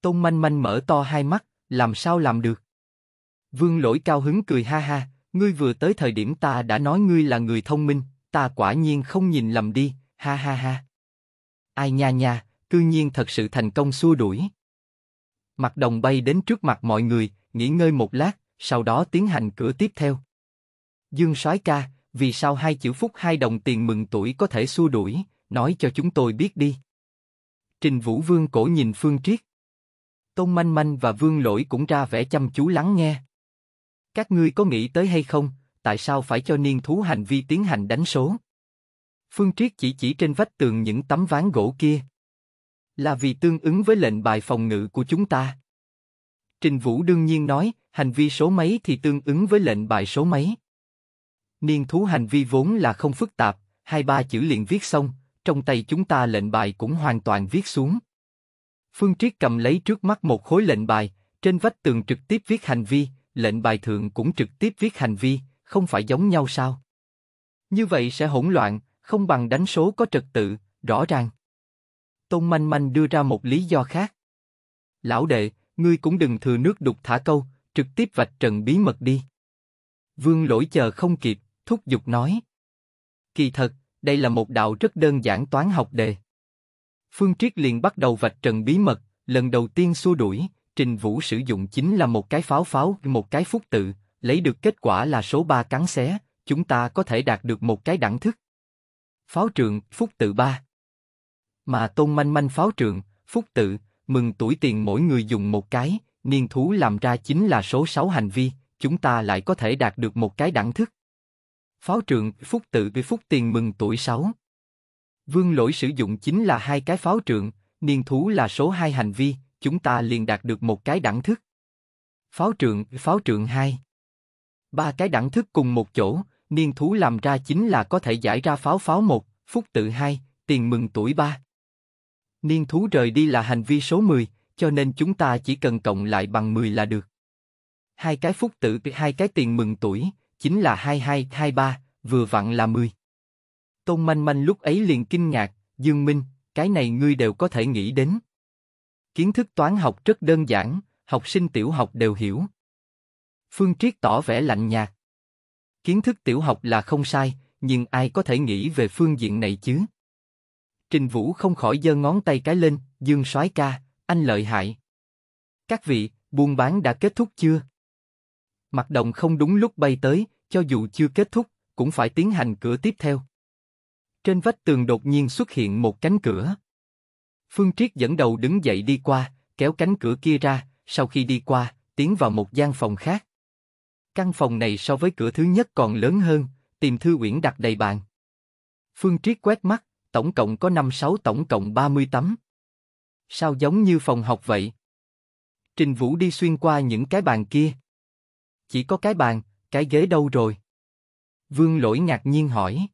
Tôn manh manh mở to hai mắt, làm sao làm được? Vương lỗi cao hứng cười ha ha, ngươi vừa tới thời điểm ta đã nói ngươi là người thông minh, ta quả nhiên không nhìn lầm đi, ha ha ha. Ai nha nha, cư nhiên thật sự thành công xua đuổi. Mặt đồng bay đến trước mặt mọi người, nghỉ ngơi một lát, sau đó tiến hành cửa tiếp theo. Dương Soái ca, vì sao hai chữ phúc hai đồng tiền mừng tuổi có thể xua đuổi, nói cho chúng tôi biết đi. Trình Vũ Vương cổ nhìn Phương Triết. Tôn Manh Manh và Vương Lỗi cũng ra vẻ chăm chú lắng nghe. Các ngươi có nghĩ tới hay không, tại sao phải cho niên thú hành vi tiến hành đánh số? Phương Triết chỉ chỉ trên vách tường những tấm ván gỗ kia. Là vì tương ứng với lệnh bài phòng ngự của chúng ta. Trình Vũ đương nhiên nói, hành vi số mấy thì tương ứng với lệnh bài số mấy. Niên thú hành vi vốn là không phức tạp, hai ba chữ liền viết xong, trong tay chúng ta lệnh bài cũng hoàn toàn viết xuống. Phương Triết cầm lấy trước mắt một khối lệnh bài, trên vách tường trực tiếp viết hành vi, lệnh bài thượng cũng trực tiếp viết hành vi, không phải giống nhau sao? Như vậy sẽ hỗn loạn, không bằng đánh số có trật tự, rõ ràng. Tôn Manh Manh đưa ra một lý do khác. Lão đệ, ngươi cũng đừng thừa nước đục thả câu, trực tiếp vạch trần bí mật đi. Vương lỗi chờ không kịp, thúc giục nói. Kỳ thật, đây là một đạo rất đơn giản toán học đề. Phương Triết liền bắt đầu vạch trần bí mật, lần đầu tiên xua đuổi, Trình Vũ sử dụng chính là một cái pháo pháo, một cái phúc tự, lấy được kết quả là số 3 cắn xé, chúng ta có thể đạt được một cái đẳng thức. Pháo trường, phúc tự 3. Mà Tôn Manh Manh pháo trường, phúc tự, mừng tuổi tiền mỗi người dùng một cái, niên thú làm ra chính là số 6 hành vi, chúng ta lại có thể đạt được một cái đẳng thức. Pháo trượng Phúc tự với Phúc tiền mừng tuổi 6. Vương lỗi sử dụng chính là hai cái pháo trượng, niên thú là số 2 hành vi, chúng ta liền đạt được một cái đẳng thức. Pháo trượng, pháo trượng 2. Ba cái đẳng thức cùng một chỗ, niên thú làm ra chính là có thể giải ra pháo pháo 1, phúc tự 2, tiền mừng tuổi 3. Niên thú rời đi là hành vi số 10, cho nên chúng ta chỉ cần cộng lại bằng 10 là được. Hai cái phúc tử, hai cái tiền mừng tuổi, chính là 2223, vừa vặn là 10. Tôn Manh Manh lúc ấy liền kinh ngạc, Dương Minh, cái này ngươi đều có thể nghĩ đến. Kiến thức toán học rất đơn giản, học sinh tiểu học đều hiểu. Phương Triết tỏ vẻ lạnh nhạt. Kiến thức tiểu học là không sai, nhưng ai có thể nghĩ về phương diện này chứ? Trình Vũ không khỏi giơ ngón tay cái lên, Dương Soái ca, anh lợi hại. Các vị, buôn bán đã kết thúc chưa? Mặt đồng không đúng lúc bay tới, cho dù chưa kết thúc, cũng phải tiến hành cửa tiếp theo. Trên vách tường đột nhiên xuất hiện một cánh cửa. Phương Triết dẫn đầu đứng dậy đi qua, kéo cánh cửa kia ra, sau khi đi qua, tiến vào một gian phòng khác. Căn phòng này so với cửa thứ nhất còn lớn hơn, tìm thư uyển đặt đầy bàn. Phương Triết quét mắt, tổng cộng có 5-6 tổng cộng 30 tấm. Sao giống như phòng học vậy? Trình Vũ đi xuyên qua những cái bàn kia. Chỉ có cái bàn, cái ghế đâu rồi? Vương lỗi ngạc nhiên hỏi.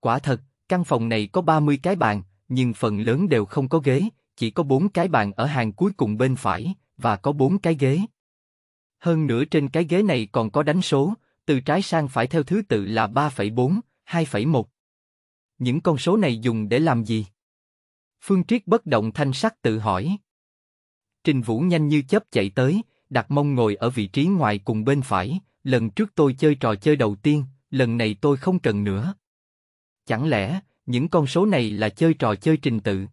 Quả thật, căn phòng này có 30 cái bàn, nhưng phần lớn đều không có ghế, chỉ có 4 cái bàn ở hàng cuối cùng bên phải, và có 4 cái ghế. Hơn nữa trên cái ghế này còn có đánh số, từ trái sang phải theo thứ tự là 3,4, 2,1. Những con số này dùng để làm gì? Phương Triết bất động thanh sắc tự hỏi. Trình Vũ nhanh như chớp chạy tới, đặt mông ngồi ở vị trí ngoài cùng bên phải. Lần trước tôi chơi trò chơi đầu tiên, lần này tôi không cần nữa. Chẳng lẽ những con số này là chơi trò chơi trình tự?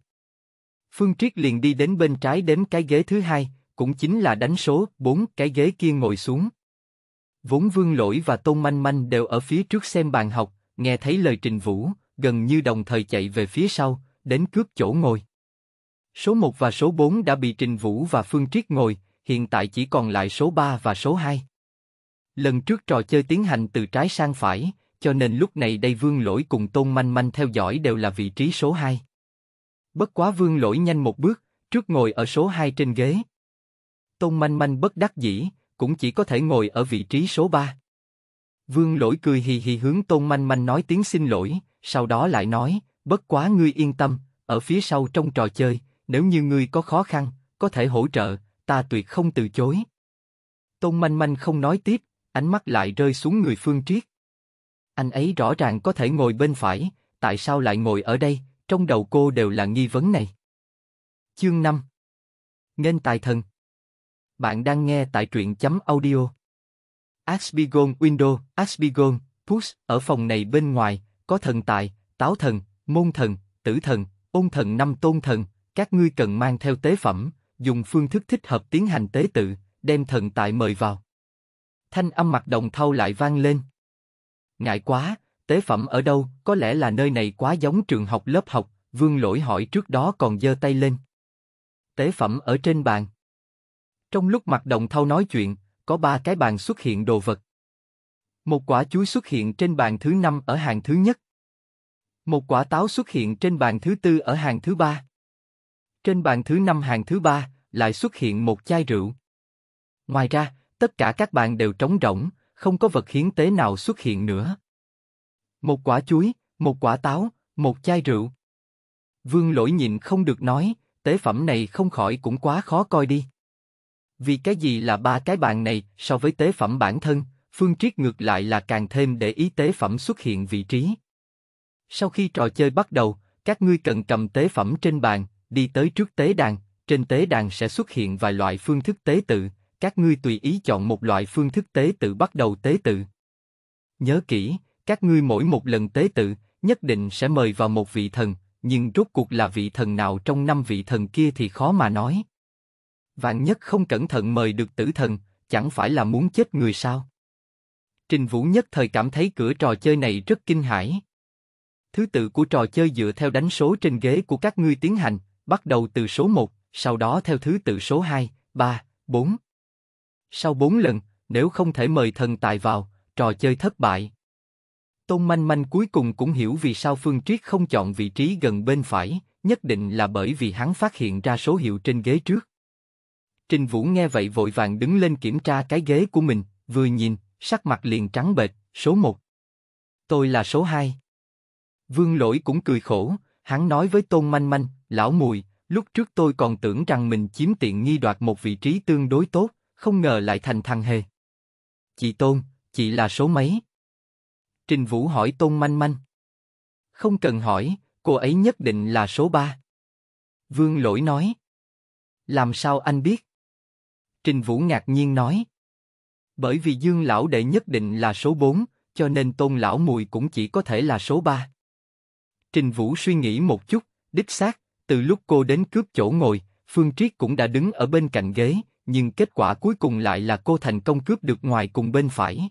Phương Triết liền đi đến bên trái đến cái ghế thứ hai, cũng chính là đánh số 4 cái ghế kia ngồi xuống. Vốn Vương Lỗi và Tôn Manh Manh đều ở phía trước xem bàn học, nghe thấy lời Trình Vũ, gần như đồng thời chạy về phía sau, đến cướp chỗ ngồi. Số 1 và số 4 đã bị Trình Vũ và Phương Triết ngồi, hiện tại chỉ còn lại số 3 và số 2. Lần trước trò chơi tiến hành từ trái sang phải, cho nên lúc này đây Vương Lỗi cùng Tôn Manh Manh theo dõi đều là vị trí số 2. Bất quá Vương Lỗi nhanh một bước, trước ngồi ở số 2 trên ghế. Tôn Manh Manh bất đắc dĩ, cũng chỉ có thể ngồi ở vị trí số 3. Vương Lỗi cười hì hì hướng Tôn Manh Manh nói tiếng xin lỗi, sau đó lại nói, Bất quá ngươi yên tâm, ở phía sau trong trò chơi, nếu như ngươi có khó khăn, có thể hỗ trợ, ta tuyệt không từ chối. Tôn Manh Manh không nói tiếp, ánh mắt lại rơi xuống người Phương Triết. Anh ấy rõ ràng có thể ngồi bên phải, tại sao lại ngồi ở đây, trong đầu cô đều là nghi vấn này. Chương 5 Nghênh tài thần Bạn đang nghe tại truyện chấm audio. Asbigon Window, Asbigon, Push, ở phòng này bên ngoài, có thần tài, táo thần, môn thần, tử thần, ôn thần năm tôn thần, các ngươi cần mang theo tế phẩm, dùng phương thức thích hợp tiến hành tế tự, đem thần tại mời vào. Thanh âm mặt đồng thau lại vang lên. Ngại quá, tế phẩm ở đâu, có lẽ là nơi này quá giống trường học lớp học, vương lỗi hỏi trước đó còn giơ tay lên. Tế phẩm ở trên bàn. Trong lúc mặt đồng thau nói chuyện, có ba cái bàn xuất hiện đồ vật. Một quả chuối xuất hiện trên bàn thứ năm ở hàng thứ nhất. Một quả táo xuất hiện trên bàn thứ tư ở hàng thứ ba. Trên bàn thứ năm hàng thứ ba, lại xuất hiện một chai rượu. Ngoài ra, tất cả các bàn đều trống rỗng, không có vật hiến tế nào xuất hiện nữa. Một quả chuối, một quả táo, một chai rượu. Vương lỗi nhìn không được nói, tế phẩm này không khỏi cũng quá khó coi đi. Vì cái gì là ba cái bàn này so với tế phẩm bản thân, Phương Triết ngược lại là càng thêm để ý tế phẩm xuất hiện vị trí. Sau khi trò chơi bắt đầu, các ngươi cần cầm tế phẩm trên bàn, đi tới trước tế đàn, trên tế đàn sẽ xuất hiện vài loại phương thức tế tự, các ngươi tùy ý chọn một loại phương thức tế tự bắt đầu tế tự. Nhớ kỹ, các ngươi mỗi một lần tế tự, nhất định sẽ mời vào một vị thần, nhưng rốt cuộc là vị thần nào trong năm vị thần kia thì khó mà nói. Vạn nhất không cẩn thận mời được tử thần, chẳng phải là muốn chết người sao? Trình Vũ nhất thời cảm thấy cửa trò chơi này rất kinh hãi. Thứ tự của trò chơi dựa theo đánh số trên ghế của các ngươi tiến hành, bắt đầu từ số 1, sau đó theo thứ tự số 2, 3, 4. Sau 4 lần, nếu không thể mời thần tài vào, trò chơi thất bại. Tôn Manh Manh cuối cùng cũng hiểu vì sao Phương Triết không chọn vị trí gần bên phải, nhất định là bởi vì hắn phát hiện ra số hiệu trên ghế trước. Trình Vũ nghe vậy vội vàng đứng lên kiểm tra cái ghế của mình, vừa nhìn, sắc mặt liền trắng bệch, số 1. Tôi là số 2. Vương lỗi cũng cười khổ, hắn nói với Tôn Manh Manh, lão mùi, lúc trước tôi còn tưởng rằng mình chiếm tiện nghi đoạt một vị trí tương đối tốt, không ngờ lại thành thằng hề. Chị Tôn, chị là số mấy? Trình Vũ hỏi Tôn Manh Manh. Không cần hỏi, cô ấy nhất định là số ba. Vương lỗi nói. Làm sao anh biết? Trình Vũ ngạc nhiên nói. Bởi vì Dương Lão Đệ nhất định là số 4, cho nên Tôn Lão Mùi cũng chỉ có thể là số 3. Trình Vũ suy nghĩ một chút, đích xác, từ lúc cô đến cướp chỗ ngồi, Phương Triết cũng đã đứng ở bên cạnh ghế, nhưng kết quả cuối cùng lại là cô thành công cướp được ngoài cùng bên phải.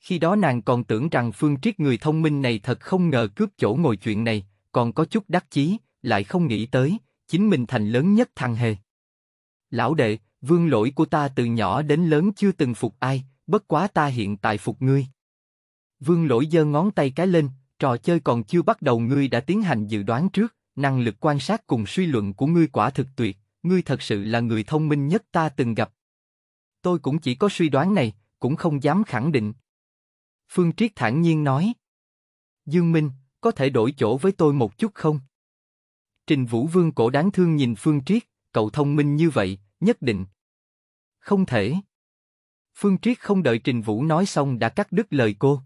Khi đó nàng còn tưởng rằng Phương Triết người thông minh này thật không ngờ cướp chỗ ngồi chuyện này, còn có chút đắc chí, lại không nghĩ tới, chính mình thành lớn nhất thằng hề. Lão đệ, vương lỗi của ta từ nhỏ đến lớn chưa từng phục ai, bất quá ta hiện tại phục ngươi. Vương lỗi giơ ngón tay cái lên, Trò chơi còn chưa bắt đầu ngươi đã tiến hành dự đoán trước, năng lực quan sát cùng suy luận của ngươi quả thực tuyệt, ngươi thật sự là người thông minh nhất ta từng gặp. Tôi cũng chỉ có suy đoán này, cũng không dám khẳng định. Phương Triết thản nhiên nói. Dương Minh, có thể đổi chỗ với tôi một chút không? Trình Vũ Vương cổ đáng thương nhìn Phương Triết, cậu thông minh như vậy, nhất định. Không thể. Phương Triết không đợi Trình Vũ nói xong đã cắt đứt lời cô.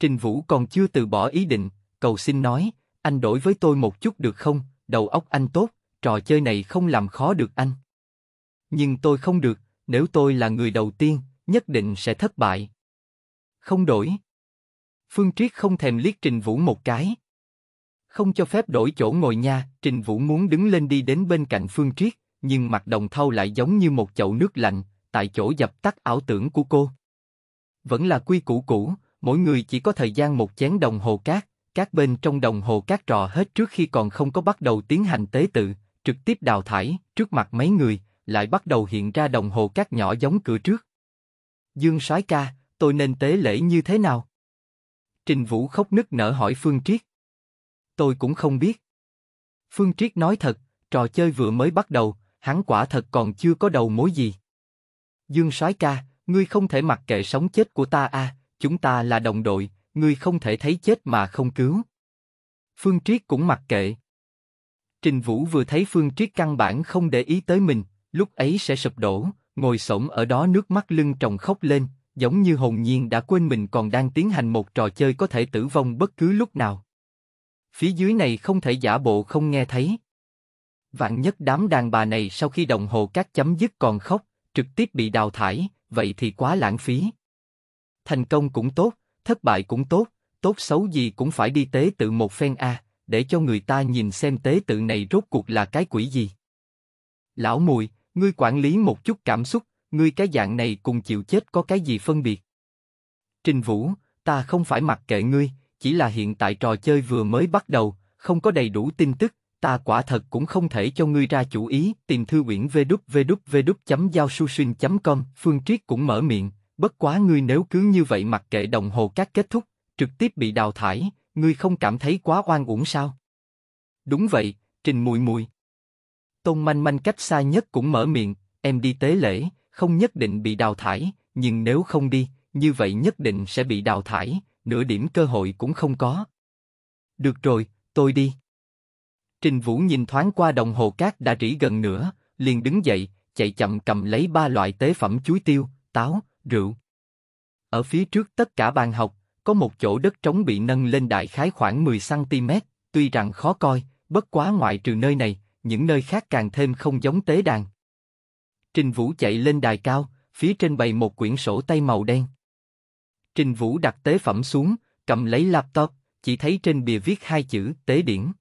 Trình Vũ còn chưa từ bỏ ý định, cầu xin nói, anh đổi với tôi một chút được không, đầu óc anh tốt, trò chơi này không làm khó được anh. Nhưng tôi không được, nếu tôi là người đầu tiên, nhất định sẽ thất bại. Không đổi. Phương Triết không thèm liếc Trình Vũ một cái. Không cho phép đổi chỗ ngồi nha, Trình Vũ muốn đứng lên đi đến bên cạnh Phương Triết, nhưng mặt đồng thau lại giống như một chậu nước lạnh, tại chỗ dập tắt ảo tưởng của cô. Vẫn là quy củ cũ, mỗi người chỉ có thời gian một chén đồng hồ cát, các bên trong đồng hồ cát trò hết trước khi còn không có bắt đầu tiến hành tế tự, trực tiếp đào thải, trước mặt mấy người, lại bắt đầu hiện ra đồng hồ cát nhỏ giống cửa trước. Dương soái ca, tôi nên tế lễ như thế nào? Trình Vũ khóc nức nở hỏi Phương Triết. Tôi cũng không biết. Phương Triết nói thật, trò chơi vừa mới bắt đầu, hắn quả thật còn chưa có đầu mối gì. Dương soái ca, ngươi không thể mặc kệ sống chết của ta à, chúng ta là đồng đội, ngươi không thể thấy chết mà không cứu. Phương Triết cũng mặc kệ. Trình Vũ vừa thấy Phương Triết căn bản không để ý tới mình, lúc ấy sẽ sụp đổ, ngồi sổng ở đó nước mắt lưng tròng khóc lên, giống như hồn nhiên đã quên mình còn đang tiến hành một trò chơi có thể tử vong bất cứ lúc nào. Phía dưới này không thể giả bộ không nghe thấy. Vạn nhất đám đàn bà này sau khi đồng hồ các chấm dứt còn khóc, trực tiếp bị đào thải, vậy thì quá lãng phí thành công cũng tốt, thất bại cũng tốt, tốt xấu gì cũng phải đi tế tự một phen a, để cho người ta nhìn xem tế tự này rốt cuộc là cái quỷ gì. Lão Mùi, ngươi quản lý một chút cảm xúc, ngươi cái dạng này cùng chịu chết có cái gì phân biệt? Trình Vũ, ta không phải mặc kệ ngươi, chỉ là hiện tại trò chơi vừa mới bắt đầu, không có đầy đủ tin tức, ta quả thật cũng không thể cho ngươi ra chủ ý. Tìm thư uyển vđvđvđ.giao su xuyên.com. Phương Triết cũng mở miệng, Bất quá ngươi nếu cứ như vậy mặc kệ đồng hồ các kết thúc, trực tiếp bị đào thải, ngươi không cảm thấy quá oan uổng sao? Đúng vậy, Trình Mùi Mùi. Tôn Manh Manh cách xa nhất cũng mở miệng, em đi tế lễ, không nhất định bị đào thải, nhưng nếu không đi, như vậy nhất định sẽ bị đào thải, nửa điểm cơ hội cũng không có. Được rồi, tôi đi. Trình Vũ nhìn thoáng qua đồng hồ cát đã rỉ gần nữa, liền đứng dậy, chạy chậm cầm lấy ba loại tế phẩm chuối tiêu, táo, rượu. Ở phía trước tất cả bàn học, có một chỗ đất trống bị nâng lên đại khái khoảng 10cm, tuy rằng khó coi, bất quá ngoại trừ nơi này, những nơi khác càng thêm không giống tế đàn. Trình Vũ chạy lên đài cao, phía trên bày một quyển sổ tay màu đen. Trình Vũ đặt tế phẩm xuống, cầm lấy laptop, chỉ thấy trên bìa viết hai chữ tế điển.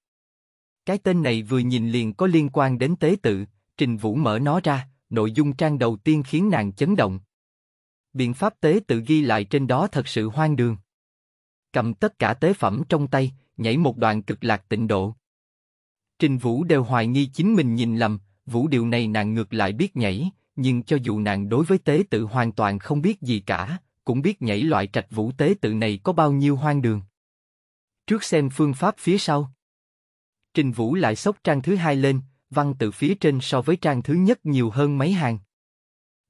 Cái tên này vừa nhìn liền có liên quan đến tế tự, Trình Vũ mở nó ra, nội dung trang đầu tiên khiến nàng chấn động, biện pháp tế tự ghi lại trên đó thật sự hoang đường. Cầm tất cả tế phẩm trong tay, nhảy một đoạn cực lạc tịnh độ. Trình Vũ đều hoài nghi chính mình nhìn lầm, Vũ điều này nàng ngược lại biết nhảy, nhưng cho dù nàng đối với tế tự hoàn toàn không biết gì cả, cũng biết nhảy loại trạch vũ tế tự này có bao nhiêu hoang đường. Trước xem phương pháp phía sau. Trình Vũ lại xốc trang thứ hai lên, văn tự phía trên so với trang thứ nhất nhiều hơn mấy hàng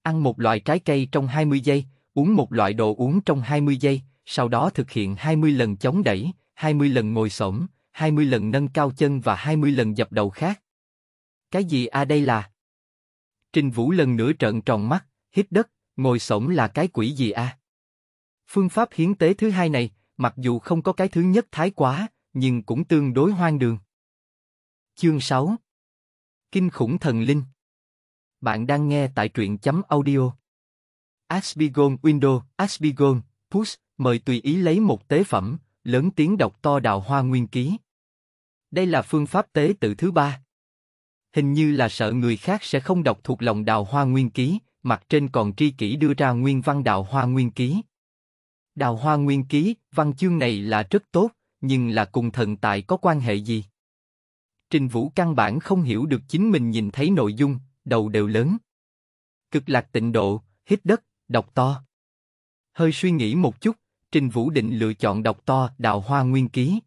ăn một loại trái cây trong 20 giây, uống một loại đồ uống trong 20 giây, sau đó thực hiện 20 lần chống đẩy, 20 lần ngồi xổm, 20 lần nâng cao chân và 20 lần dập đầu khác. Cái gì a à đây là? Trình Vũ lần nữa trợn tròn mắt, hít đất, ngồi xổm là cái quỷ gì a? À? Phương pháp hiến tế thứ hai này, mặc dù không có cái thứ nhất thái quá, nhưng cũng tương đối hoang đường. Chương 6 Kinh khủng thần linh bạn đang nghe tại truyện chấm audio. Asbigon Window, Asbigon, Push, mời tùy ý lấy một tế phẩm, lớn tiếng đọc to đào hoa nguyên ký. Đây là phương pháp tế tự thứ ba. Hình như là sợ người khác sẽ không đọc thuộc lòng đào hoa nguyên ký, mặt trên còn tri kỷ đưa ra nguyên văn đào hoa nguyên ký. Đào hoa nguyên ký, văn chương này là rất tốt, nhưng là cùng thần tại có quan hệ gì? Trình Vũ căn bản không hiểu được chính mình nhìn thấy nội dung, đầu đều lớn. Cực lạc tịnh độ, hít đất, đọc to. Hơi suy nghĩ một chút, Trình Vũ định lựa chọn đọc to Đào Hoa Nguyên Ký.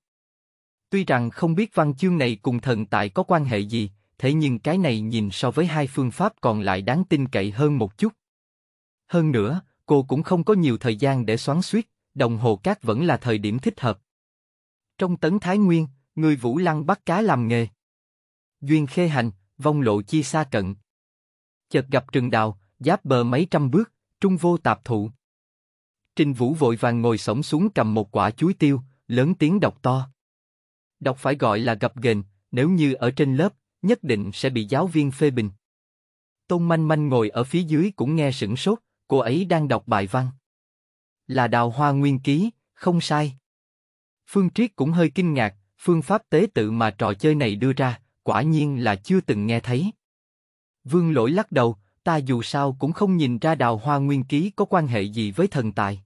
Tuy rằng không biết văn chương này cùng thần tại có quan hệ gì, thế nhưng cái này nhìn so với hai phương pháp còn lại đáng tin cậy hơn một chút. Hơn nữa, cô cũng không có nhiều thời gian để xoắn suýt, đồng hồ cát vẫn là thời điểm thích hợp. Trong tấn Thái Nguyên, người Vũ Lăng bắt cá làm nghề. Duyên khê hành, vong lộ chi xa cận chợt gặp Trừng Đào, giáp bờ mấy trăm bước, trung vô tạp thụ. Trình Vũ vội vàng ngồi sổng xuống cầm một quả chuối tiêu, lớn tiếng đọc to. Đọc phải gọi là gặp gền nếu như ở trên lớp, nhất định sẽ bị giáo viên phê bình. Tôn Manh Manh ngồi ở phía dưới cũng nghe sửng sốt, cô ấy đang đọc bài văn. Là đào hoa nguyên ký, không sai. Phương Triết cũng hơi kinh ngạc, phương pháp tế tự mà trò chơi này đưa ra, quả nhiên là chưa từng nghe thấy. Vương lỗi lắc đầu, ta dù sao cũng không nhìn ra đào hoa nguyên ký có quan hệ gì với thần tài.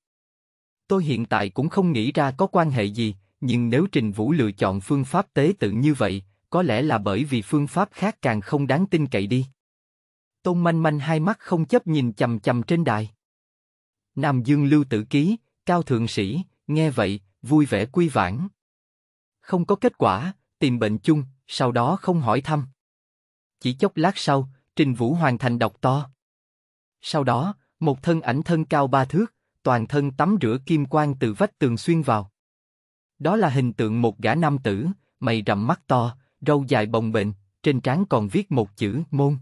Tôi hiện tại cũng không nghĩ ra có quan hệ gì, nhưng nếu Trình Vũ lựa chọn phương pháp tế tự như vậy, có lẽ là bởi vì phương pháp khác càng không đáng tin cậy đi. Tôn Manh Manh hai mắt không chấp nhìn chầm chầm trên đài. Nam Dương Lưu Tử Ký, Cao Thượng Sĩ, nghe vậy, vui vẻ quy vãn. Không có kết quả, tìm bệnh chung, sau đó không hỏi thăm. Chỉ chốc lát sau, Trình Vũ hoàn thành đọc to. Sau đó, một thân ảnh thân cao ba thước, toàn thân tắm rửa kim quang từ vách tường xuyên vào. Đó là hình tượng một gã nam tử, mày rậm mắt to, râu dài bồng bềnh, trên trán còn viết một chữ môn.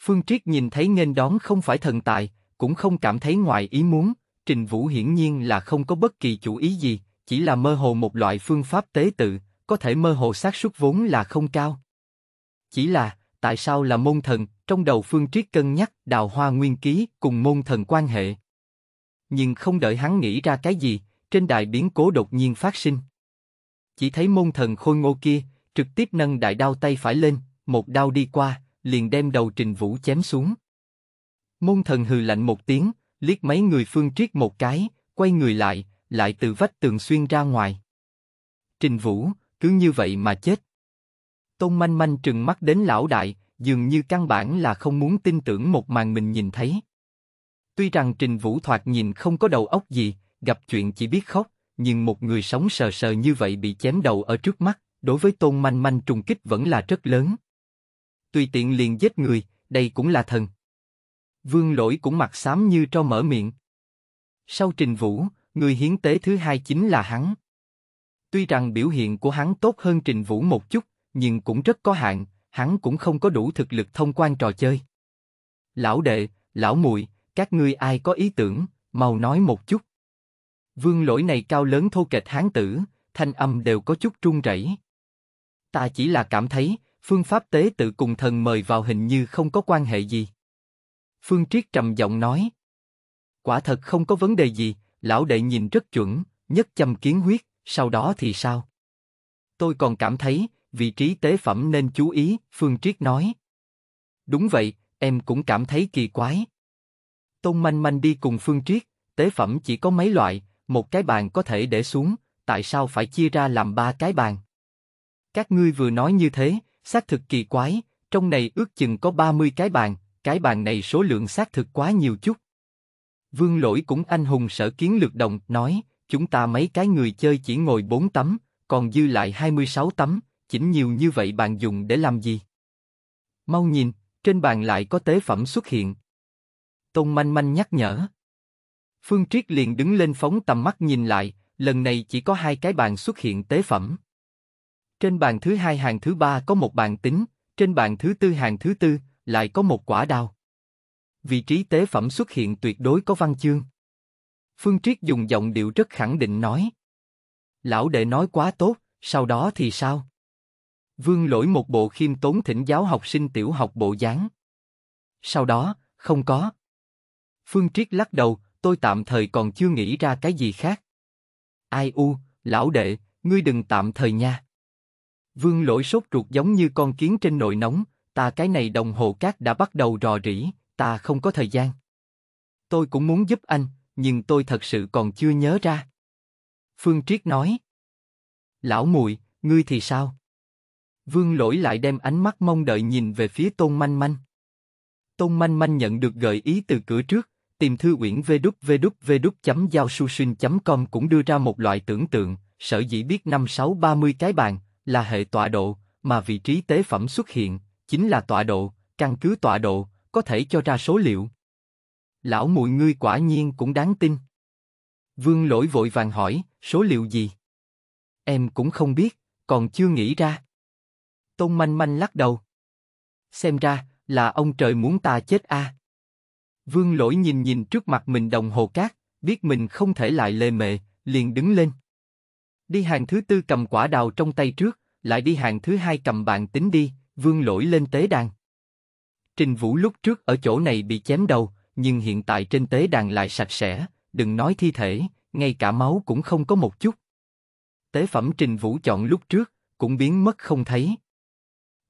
Phương Triết nhìn thấy nên đón không phải thần tài, cũng không cảm thấy ngoài ý muốn, Trình Vũ hiển nhiên là không có bất kỳ chủ ý gì, chỉ là mơ hồ một loại phương pháp tế tự, có thể mơ hồ xác suất vốn là không cao. Chỉ là, tại sao là môn thần, trong đầu Phương Triết cân nhắc đào hoa nguyên ký cùng môn thần quan hệ. Nhưng không đợi hắn nghĩ ra cái gì, trên đài biến cố đột nhiên phát sinh. Chỉ thấy môn thần khôi ngô kia, trực tiếp nâng đại đao tay phải lên, một đao đi qua, liền đem đầu trình vũ chém xuống. Môn thần hừ lạnh một tiếng, liếc mấy người phương triết một cái, quay người lại, lại từ vách tường xuyên ra ngoài. Trình vũ, cứ như vậy mà chết. Tôn Manh Manh trừng mắt đến lão đại, dường như căn bản là không muốn tin tưởng một màn mình nhìn thấy. Tuy rằng Trình Vũ Thoạt nhìn không có đầu óc gì, gặp chuyện chỉ biết khóc, nhưng một người sống sờ sờ như vậy bị chém đầu ở trước mắt, đối với Tôn Manh Manh trùng kích vẫn là rất lớn. Tùy tiện liền giết người, đây cũng là thần. Vương lỗi cũng mặt xám như cho mở miệng. Sau Trình Vũ, người hiến tế thứ hai chính là hắn. Tuy rằng biểu hiện của hắn tốt hơn Trình Vũ một chút, nhưng cũng rất có hạn, hắn cũng không có đủ thực lực thông quan trò chơi. Lão đệ, lão muội, các ngươi ai có ý tưởng, mau nói một chút. Vương lỗi này cao lớn thô kệch hán tử, thanh âm đều có chút run rẩy. Ta chỉ là cảm thấy, phương pháp tế tự cùng thần mời vào hình như không có quan hệ gì. Phương Triết trầm giọng nói. Quả thật không có vấn đề gì, lão đệ nhìn rất chuẩn, nhất châm kiến huyết, sau đó thì sao? Tôi còn cảm thấy, vị trí tế phẩm nên chú ý, Phương Triết nói. Đúng vậy, em cũng cảm thấy kỳ quái. Tôn Manh Manh đi cùng Phương Triết, tế phẩm chỉ có mấy loại, một cái bàn có thể để xuống, tại sao phải chia ra làm ba cái bàn? Các ngươi vừa nói như thế, xác thực kỳ quái, trong này ước chừng có 30 cái bàn, cái bàn này số lượng xác thực quá nhiều chút. Vương Lỗi cũng anh hùng sở kiến lược đồng, nói, chúng ta mấy cái người chơi chỉ ngồi 4 tấm, còn dư lại 26 tấm, chỉnh nhiều như vậy bàn dùng để làm gì? Mau nhìn, trên bàn lại có tế phẩm xuất hiện. Tôn manh manh nhắc nhở. Phương Triết liền đứng lên phóng tầm mắt nhìn lại, lần này chỉ có hai cái bàn xuất hiện tế phẩm. Trên bàn thứ hai hàng thứ ba có một bàn tính, trên bàn thứ tư hàng thứ tư lại có một quả đao. Vị trí tế phẩm xuất hiện tuyệt đối có văn chương. Phương Triết dùng giọng điệu rất khẳng định nói. Lão đệ nói quá tốt, sau đó thì sao? Vương lỗi một bộ khiêm tốn thỉnh giáo học sinh tiểu học bộ dáng. Sau đó, không có. Phương Triết lắc đầu, tôi tạm thời còn chưa nghĩ ra cái gì khác. Ai u, lão đệ, ngươi đừng tạm thời nha. Vương lỗi sốt ruột giống như con kiến trên nồi nóng, ta cái này đồng hồ cát đã bắt đầu rò rỉ, ta không có thời gian. Tôi cũng muốn giúp anh, nhưng tôi thật sự còn chưa nhớ ra. Phương Triết nói. Lão mùi, ngươi thì sao? Vương lỗi lại đem ánh mắt mong đợi nhìn về phía Tôn Manh Manh. Tôn Manh Manh nhận được gợi ý từ cửa trước, tìm thư uyển www.giao-su-shin.com cũng đưa ra một loại tưởng tượng, sở dĩ biết 5630 cái bàn là hệ tọa độ, mà vị trí tế phẩm xuất hiện chính là tọa độ, căn cứ tọa độ có thể cho ra số liệu. Lão muội ngươi quả nhiên cũng đáng tin. Vương Lỗi vội vàng hỏi, số liệu gì? Em cũng không biết, còn chưa nghĩ ra. Tôn Manh Manh lắc đầu. Xem ra, là ông trời muốn ta chết a. À. Vương lỗi nhìn nhìn trước mặt mình đồng hồ cát, biết mình không thể lại lề mề, liền đứng lên. Đi hàng thứ tư cầm quả đào trong tay trước, lại đi hàng thứ hai cầm bạn tính đi, vương lỗi lên tế đàn. Trình Vũ lúc trước ở chỗ này bị chém đầu, nhưng hiện tại trên tế đàn lại sạch sẽ, đừng nói thi thể, ngay cả máu cũng không có một chút. Tế phẩm Trình Vũ chọn lúc trước, cũng biến mất không thấy.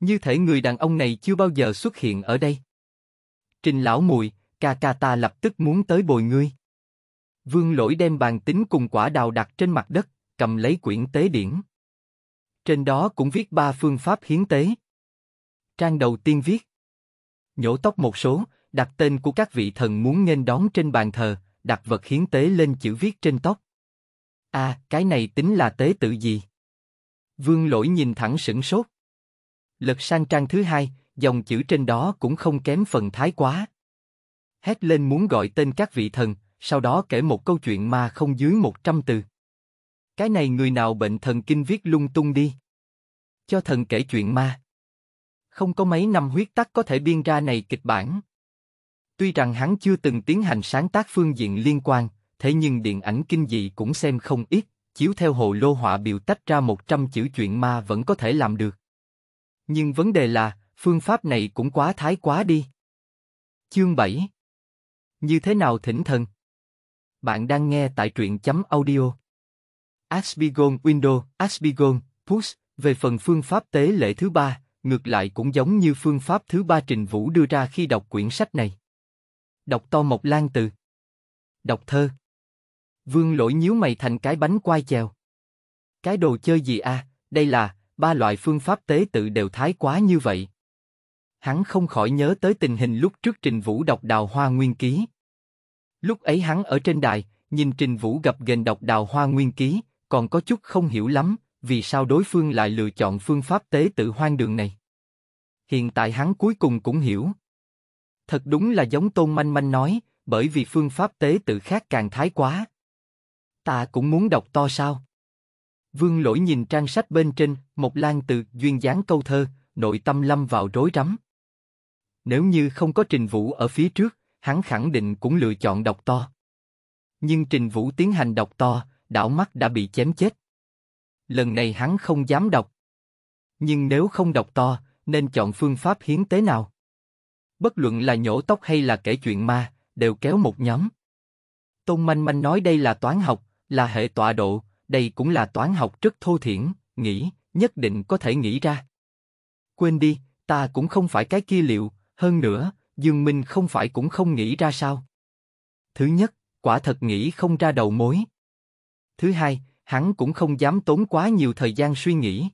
Như thể người đàn ông này chưa bao giờ xuất hiện ở đây. Trình lão mùi, ca ca ta lập tức muốn tới bồi ngươi. Vương lỗi đem bàn tính cùng quả đào đặt trên mặt đất, cầm lấy quyển tế điển. Trên đó cũng viết ba phương pháp hiến tế. Trang đầu tiên viết. Nhổ tóc một số, đặt tên của các vị thần muốn nghênh đón trên bàn thờ, đặt vật hiến tế lên chữ viết trên tóc. À, cái này tính là tế tự gì? Vương lỗi nhìn thẳng sửng sốt. Lật sang trang thứ hai, dòng chữ trên đó cũng không kém phần thái quá. Hét lên muốn gọi tên các vị thần, sau đó kể một câu chuyện ma không dưới 100 từ. Cái này người nào bệnh thần kinh viết lung tung đi. Cho thần kể chuyện ma. Không có mấy năm huyết tắc có thể biên ra này kịch bản. Tuy rằng hắn chưa từng tiến hành sáng tác phương diện liên quan, thế nhưng điện ảnh kinh dị cũng xem không ít, chiếu theo hồ lô họa biểu tách ra 100 chữ chuyện ma vẫn có thể làm được. Nhưng vấn đề là, phương pháp này cũng quá thái quá đi. Chương 7 Như thế nào thỉnh thần? Bạn đang nghe tại truyện chấm audio. Asbigon Window, Asbigon, Push, về phần phương pháp tế lễ thứ ba, ngược lại cũng giống như phương pháp thứ ba Trình Vũ đưa ra khi đọc quyển sách này. Đọc to mộc lan từ. Đọc thơ. Vương lỗi nhíu mày thành cái bánh quai chèo. Cái đồ chơi gì à, đây là, ba loại phương pháp tế tự đều thái quá như vậy. Hắn không khỏi nhớ tới tình hình lúc trước Trình Vũ đọc đào hoa nguyên ký. Lúc ấy hắn ở trên đài, nhìn Trình Vũ gặp gền đọc đào hoa nguyên ký, còn có chút không hiểu lắm, vì sao đối phương lại lựa chọn phương pháp tế tự hoang đường này. Hiện tại hắn cuối cùng cũng hiểu. Thật đúng là giống Tôn Manh Manh nói, bởi vì phương pháp tế tự khác càng thái quá. Ta cũng muốn đọc to sao? Vương lỗi nhìn trang sách bên trên, một lan từ duyên dáng câu thơ, nội tâm lâm vào rối rắm. Nếu như không có Trình Vũ ở phía trước, hắn khẳng định cũng lựa chọn đọc to. Nhưng Trình Vũ tiến hành đọc to, đảo mắt đã bị chém chết. Lần này hắn không dám đọc. Nhưng nếu không đọc to, nên chọn phương pháp hiến tế nào? Bất luận là nhổ tóc hay là kể chuyện ma, đều kéo một nhóm. Tôn Manh Manh nói đây là toán học, là hệ tọa độ, đây cũng là toán học rất thô thiển, nghĩ, nhất định có thể nghĩ ra. Quên đi, ta cũng không phải cái kia liệu, hơn nữa, Dương Minh không phải cũng không nghĩ ra sao. Thứ nhất, quả thật nghĩ không ra đầu mối. Thứ hai, hắn cũng không dám tốn quá nhiều thời gian suy nghĩ.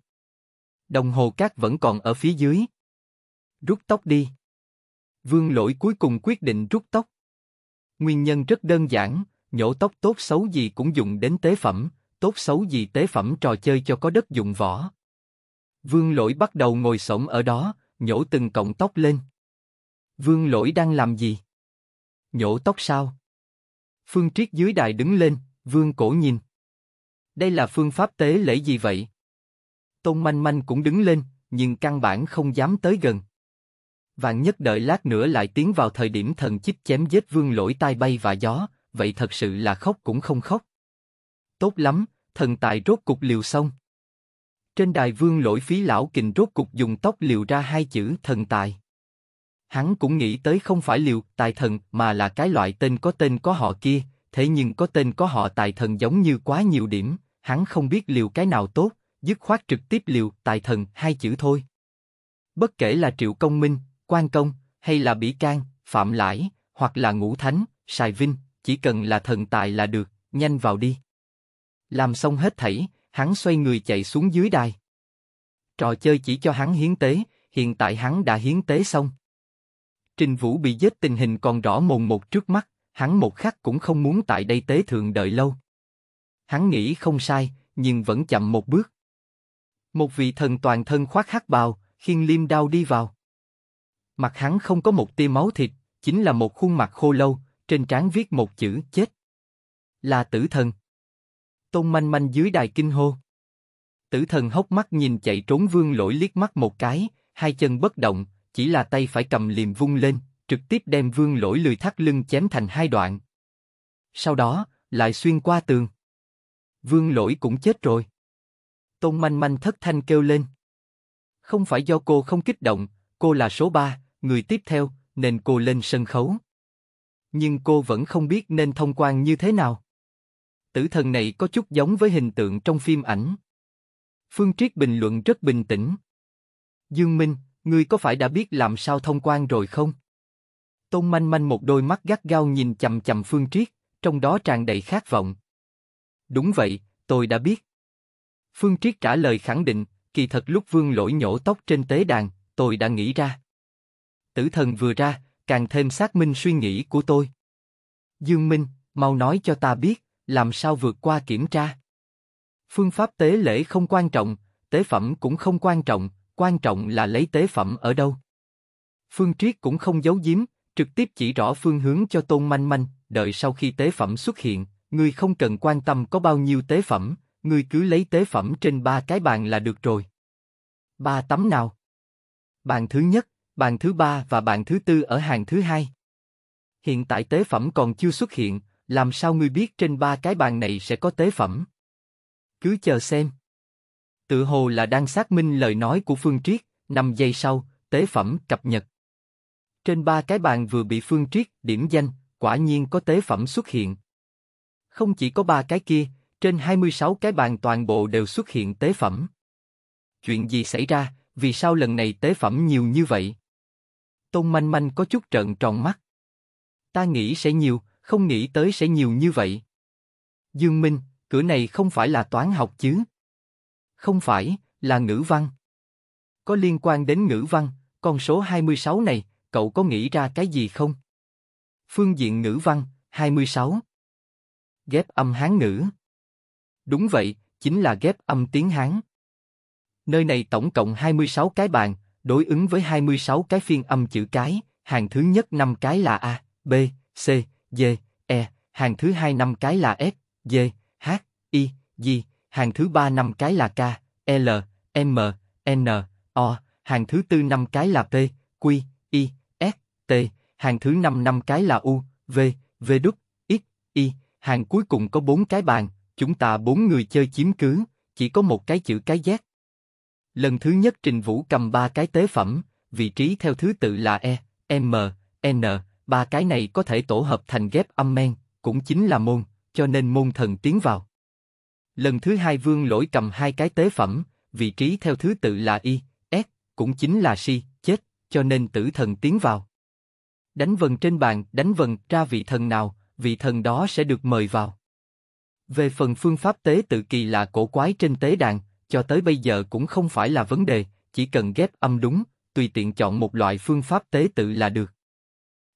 Đồng hồ cát vẫn còn ở phía dưới. Rút tóc đi. Vương lỗi cuối cùng quyết định rút tóc. Nguyên nhân rất đơn giản, nhổ tóc tốt xấu gì cũng dùng đến tế phẩm, tốt xấu gì tế phẩm trò chơi cho có đất dụng võ. Vương lỗi bắt đầu ngồi sổng ở đó, nhổ từng cọng tóc lên. Vương lỗi đang làm gì? Nhổ tóc sao? Phương Triết dưới đài đứng lên, vương cổ nhìn. Đây là phương pháp tế lễ gì vậy? Tôn Manh Manh cũng đứng lên, nhưng căn bản không dám tới gần. Vạn nhất đợi lát nữa lại tiến vào thời điểm thần chích chém giết vương lỗi tai bay và gió, vậy thật sự là khóc cũng không khóc tốt lắm, thần tài rốt cục liều xong. Trên đài vương lỗi phí lão kình rốt cục dùng tóc liều ra hai chữ thần tài. Hắn cũng nghĩ tới không phải liều tài thần mà là cái loại tên có tên có họ kia, thế nhưng có tên có họ tài thần giống như quá nhiều điểm, hắn không biết liều cái nào tốt, dứt khoát trực tiếp liều tài thần hai chữ thôi. Bất kể là triệu công minh, quan công, hay là bỉ can, phạm lãi, hoặc là ngũ thánh, sài vinh, chỉ cần là thần tài là được, nhanh vào đi. Làm xong hết thảy, hắn xoay người chạy xuống dưới đài. Trò chơi chỉ cho hắn hiến tế, hiện tại hắn đã hiến tế xong. Trình Vũ bị giết tình hình còn rõ mồn một trước mắt, hắn một khắc cũng không muốn tại đây tế thượng đợi lâu. Hắn nghĩ không sai, nhưng vẫn chậm một bước. Một vị thần toàn thân khoác hắc bào, khiên liêm đao đi vào. Mặt hắn không có một tia máu thịt, chính là một khuôn mặt khô lâu, trên trán viết một chữ chết. Là tử thần tôn manh manh dưới đài kinh hô. Tử thần hốc mắt nhìn chạy trốn vương lỗi liếc mắt một cái, hai chân bất động, chỉ là tay phải cầm liềm vung lên, trực tiếp đem vương lỗi lười thắt lưng chém thành hai đoạn. Sau đó, lại xuyên qua tường. Vương lỗi cũng chết rồi. Tôn manh manh thất thanh kêu lên. Không phải do cô không kích động, cô là số ba, người tiếp theo, nên cô lên sân khấu. Nhưng cô vẫn không biết nên thông quan như thế nào. Tử thần này có chút giống với hình tượng trong phim ảnh. Phương Triết bình luận rất bình tĩnh. Dương Minh, ngươi có phải đã biết làm sao thông quan rồi không? Tôn Manh Manh một đôi mắt gắt gao nhìn chầm chầm Phương Triết, trong đó tràn đầy khát vọng. Đúng vậy, tôi đã biết. Phương Triết trả lời khẳng định, kỳ thật lúc vương lỗi nhổ tóc trên tế đàn, tôi đã nghĩ ra. Tử thần vừa ra, càng thêm xác minh suy nghĩ của tôi. Dương Minh, mau nói cho ta biết làm sao vượt qua kiểm tra? Phương pháp tế lễ không quan trọng, tế phẩm cũng không quan trọng, quan trọng là lấy tế phẩm ở đâu. Phương Triết cũng không giấu giếm, trực tiếp chỉ rõ phương hướng cho Tôn Manh Manh, đợi sau khi tế phẩm xuất hiện, người không cần quan tâm có bao nhiêu tế phẩm, người cứ lấy tế phẩm trên ba cái bàn là được rồi. Ba tấm nào? Bàn thứ nhất, bàn thứ ba và bàn thứ tư ở hàng thứ hai. Hiện tại tế phẩm còn chưa xuất hiện, làm sao ngươi biết trên ba cái bàn này sẽ có tế phẩm? Cứ chờ xem. Tự hồ là đang xác minh lời nói của Phương Triết, 5 giây sau, tế phẩm cập nhật. Trên ba cái bàn vừa bị Phương Triết điểm danh, quả nhiên có tế phẩm xuất hiện. Không chỉ có ba cái kia, trên 26 cái bàn toàn bộ đều xuất hiện tế phẩm. Chuyện gì xảy ra, vì sao lần này tế phẩm nhiều như vậy? Tôn Manh Manh có chút trợn tròn mắt. Ta nghĩ sẽ nhiều, không nghĩ tới sẽ nhiều như vậy. Dương Minh, cửa này không phải là toán học chứ? Không phải, là ngữ văn. Có liên quan đến ngữ văn, con số 26 này, cậu có nghĩ ra cái gì không? Phương diện ngữ văn, 26. Ghép âm Hán ngữ. Đúng vậy, chính là ghép âm tiếng Hán. Nơi này tổng cộng 26 cái bàn, đối ứng với 26 cái phiên âm chữ cái, hàng thứ nhất năm cái là A, B, C, D, E, hàng thứ hai năm cái là S, D, H, I, J, hàng thứ ba năm cái là K, L, M, N, O, hàng thứ tư năm cái là P, Q, I, S, T, hàng thứ năm năm cái là U, V, V đúc, X, Y, hàng cuối cùng có bốn cái bàn, chúng ta bốn người chơi chiếm cứ, chỉ có một cái chữ cái Z. Lần thứ nhất Trình Vũ cầm ba cái tế phẩm, vị trí theo thứ tự là E, M, N, ba cái này có thể tổ hợp thành ghép âm men, cũng chính là môn, cho nên môn thần tiến vào. Lần thứ hai vương lỗi cầm hai cái tế phẩm, vị trí theo thứ tự là Y, S, cũng chính là Si, chết, cho nên tử thần tiến vào. Đánh vần trên bàn, đánh vần ra vị thần nào, vị thần đó sẽ được mời vào. Về phần phương pháp tế tự kỳ là cổ quái trên tế đàn, cho tới bây giờ cũng không phải là vấn đề, chỉ cần ghép âm đúng, tùy tiện chọn một loại phương pháp tế tự là được.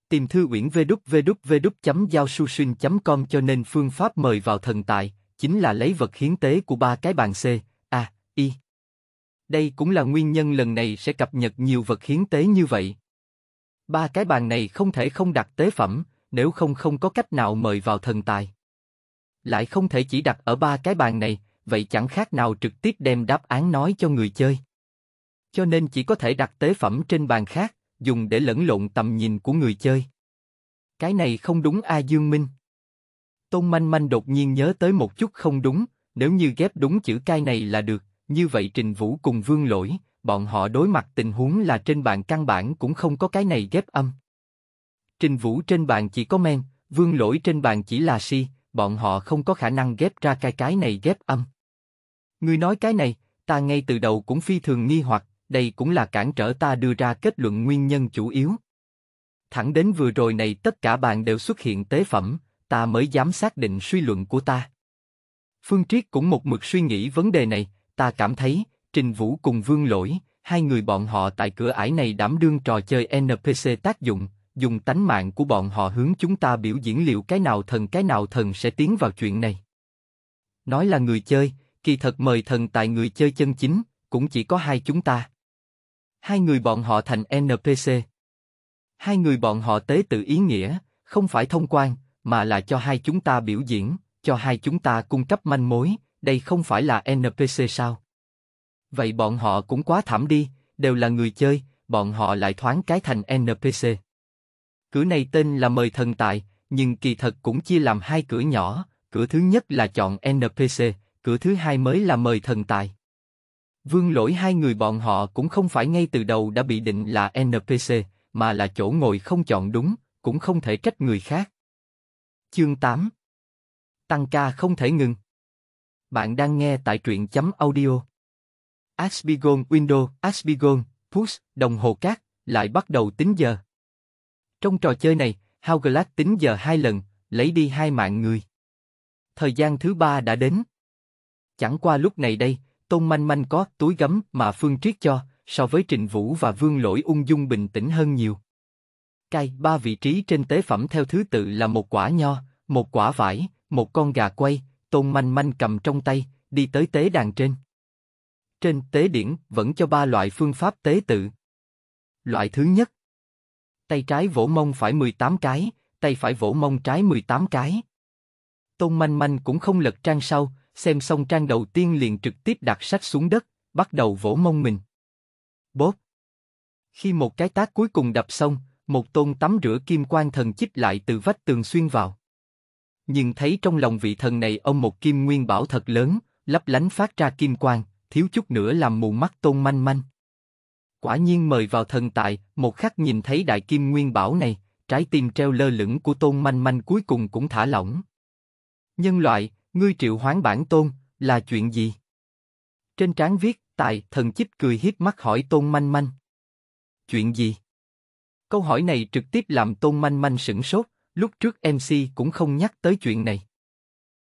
Tìm thư uyển www.giao.com cho nên phương pháp mời vào thần tài, chính là lấy vật hiến tế của ba cái bàn C, A, Y. Đây cũng là nguyên nhân lần này sẽ cập nhật nhiều vật hiến tế như vậy. Ba cái bàn này không thể không đặt tế phẩm, nếu không không có cách nào mời vào thần tài. Lại không thể chỉ đặt ở ba cái bàn này, vậy chẳng khác nào trực tiếp đem đáp án nói cho người chơi. Cho nên chỉ có thể đặt tế phẩm trên bàn khác dùng để lẫn lộn tầm nhìn của người chơi. Cái này không đúng A Dương Minh. Tôn Manh Manh đột nhiên nhớ tới một chút không đúng, nếu như ghép đúng chữ cai này là được, như vậy Trình Vũ cùng Vương Lỗi, bọn họ đối mặt tình huống là trên bàn căn bản cũng không có cái này ghép âm. Trình Vũ trên bàn chỉ có men, Vương Lỗi trên bàn chỉ là si, bọn họ không có khả năng ghép ra cái cái này ghép âm. Người nói cái này, ta ngay từ đầu cũng phi thường nghi hoặc, đây cũng là cản trở ta đưa ra kết luận nguyên nhân chủ yếu. Thẳng đến vừa rồi này tất cả bạn đều xuất hiện tế phẩm, ta mới dám xác định suy luận của ta. Phương Triết cũng một mực suy nghĩ vấn đề này, ta cảm thấy, Trình Vũ cùng Vương Lỗi, hai người bọn họ tại cửa ải này đảm đương trò chơi NPC tác dụng, dùng tánh mạng của bọn họ hướng chúng ta biểu diễn liệu cái nào thần cái nào thần sẽ tiến vào chuyện này. Nói là người chơi, kỳ thật mời thần tại người chơi chân chính, cũng chỉ có hai chúng ta hai người bọn họ thành NPC. Hai người bọn họ tế tự ý nghĩa, không phải thông quan, mà là cho hai chúng ta biểu diễn, cho hai chúng ta cung cấp manh mối, đây không phải là NPC sao? Vậy bọn họ cũng quá thảm đi, đều là người chơi, bọn họ lại thoáng cái thành NPC. Cửa này tên là mời thần tại, nhưng kỳ thật cũng chia làm hai cửa nhỏ, cửa thứ nhất là chọn NPC, cửa thứ hai mới là mời thần tài. Vương lỗi hai người bọn họ cũng không phải ngay từ đầu đã bị định là NPC, mà là chỗ ngồi không chọn đúng, cũng không thể trách người khác. Chương 8 Tăng ca không thể ngừng Bạn đang nghe tại truyện chấm audio. Asbigon Window, Asbigon, Push, đồng hồ cát, lại bắt đầu tính giờ. Trong trò chơi này, Hauglad tính giờ hai lần, lấy đi hai mạng người. Thời gian thứ ba đã đến. Chẳng qua lúc này đây, Tôn Manh Manh có túi gấm mà Phương Triết cho, so với Trịnh Vũ và Vương Lỗi ung dung bình tĩnh hơn nhiều. Cai ba vị trí trên tế phẩm theo thứ tự là một quả nho, một quả vải, một con gà quay, Tôn Manh Manh cầm trong tay, đi tới tế đàn trên. Trên tế điển vẫn cho ba loại phương pháp tế tự. Loại thứ nhất, tay trái vỗ mông phải 18 cái, tay phải vỗ mông trái 18 cái. Tôn Manh Manh cũng không lật trang sau, xem xong trang đầu tiên liền trực tiếp đặt sách xuống đất, bắt đầu vỗ mông mình. Bóp. Khi một cái tác cuối cùng đập xong, một tôn tắm rửa kim quang thần chích lại từ vách tường xuyên vào. nhìn thấy trong lòng vị thần này ông một kim nguyên bảo thật lớn, lấp lánh phát ra kim quang, thiếu chút nữa làm mù mắt tôn manh manh. Quả nhiên mời vào thần tại, một khắc nhìn thấy đại kim nguyên bảo này, trái tim treo lơ lửng của tôn manh manh cuối cùng cũng thả lỏng. Nhân loại, Ngươi triệu hoán bản tôn, là chuyện gì? Trên trán viết, tại, thần chích cười hiếp mắt hỏi tôn manh manh. Chuyện gì? Câu hỏi này trực tiếp làm tôn manh manh sửng sốt, lúc trước MC cũng không nhắc tới chuyện này.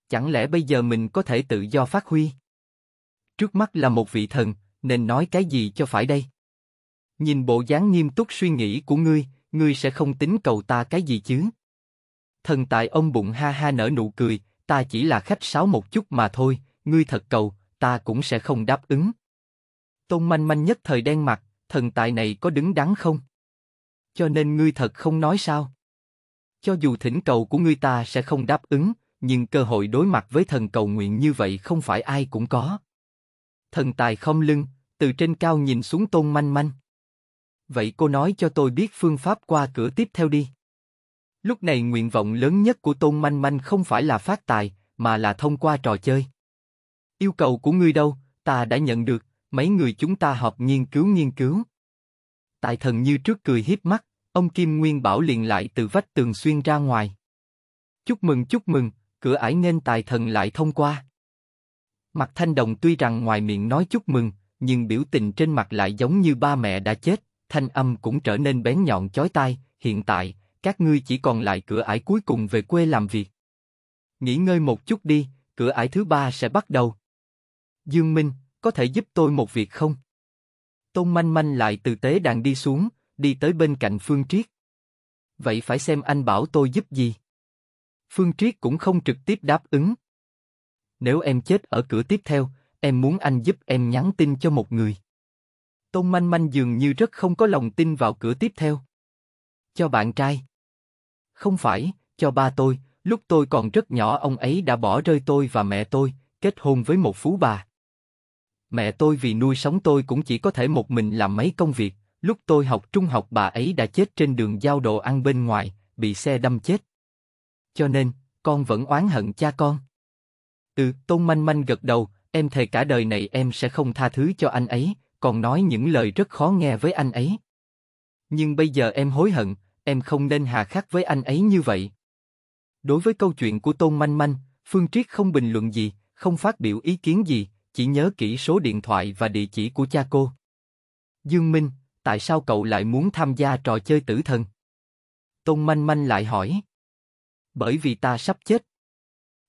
Chẳng lẽ bây giờ mình có thể tự do phát huy? Trước mắt là một vị thần, nên nói cái gì cho phải đây? Nhìn bộ dáng nghiêm túc suy nghĩ của ngươi, ngươi sẽ không tính cầu ta cái gì chứ? Thần tại ông bụng ha ha nở nụ cười, ta chỉ là khách sáo một chút mà thôi, ngươi thật cầu, ta cũng sẽ không đáp ứng. Tôn manh manh nhất thời đen mặt, thần tài này có đứng đắn không? Cho nên ngươi thật không nói sao? Cho dù thỉnh cầu của ngươi ta sẽ không đáp ứng, nhưng cơ hội đối mặt với thần cầu nguyện như vậy không phải ai cũng có. Thần tài không lưng, từ trên cao nhìn xuống tôn manh manh. Vậy cô nói cho tôi biết phương pháp qua cửa tiếp theo đi. Lúc này nguyện vọng lớn nhất của Tôn Manh Manh không phải là phát tài, mà là thông qua trò chơi. Yêu cầu của ngươi đâu, ta đã nhận được, mấy người chúng ta họp nghiên cứu nghiên cứu. Tại thần như trước cười hiếp mắt, ông Kim Nguyên Bảo liền lại từ vách tường xuyên ra ngoài. Chúc mừng chúc mừng, cửa ải nên tài thần lại thông qua. Mặt thanh đồng tuy rằng ngoài miệng nói chúc mừng, nhưng biểu tình trên mặt lại giống như ba mẹ đã chết, thanh âm cũng trở nên bén nhọn chói tai, hiện tại, các ngươi chỉ còn lại cửa ải cuối cùng về quê làm việc. Nghỉ ngơi một chút đi, cửa ải thứ ba sẽ bắt đầu. Dương Minh, có thể giúp tôi một việc không? Tôn Manh Manh lại từ tế đàn đi xuống, đi tới bên cạnh Phương Triết. Vậy phải xem anh bảo tôi giúp gì? Phương Triết cũng không trực tiếp đáp ứng. Nếu em chết ở cửa tiếp theo, em muốn anh giúp em nhắn tin cho một người. Tôn Manh Manh dường như rất không có lòng tin vào cửa tiếp theo. Cho bạn trai. Không phải, cho ba tôi, lúc tôi còn rất nhỏ ông ấy đã bỏ rơi tôi và mẹ tôi, kết hôn với một phú bà. Mẹ tôi vì nuôi sống tôi cũng chỉ có thể một mình làm mấy công việc, lúc tôi học trung học bà ấy đã chết trên đường giao đồ ăn bên ngoài, bị xe đâm chết. Cho nên, con vẫn oán hận cha con. Ừ, Tôn Manh Manh gật đầu, em thề cả đời này em sẽ không tha thứ cho anh ấy, còn nói những lời rất khó nghe với anh ấy. Nhưng bây giờ em hối hận, em không nên hà khắc với anh ấy như vậy. Đối với câu chuyện của Tôn Manh Manh, Phương Triết không bình luận gì, không phát biểu ý kiến gì, chỉ nhớ kỹ số điện thoại và địa chỉ của cha cô. Dương Minh, tại sao cậu lại muốn tham gia trò chơi tử thần? Tôn Manh Manh lại hỏi. Bởi vì ta sắp chết.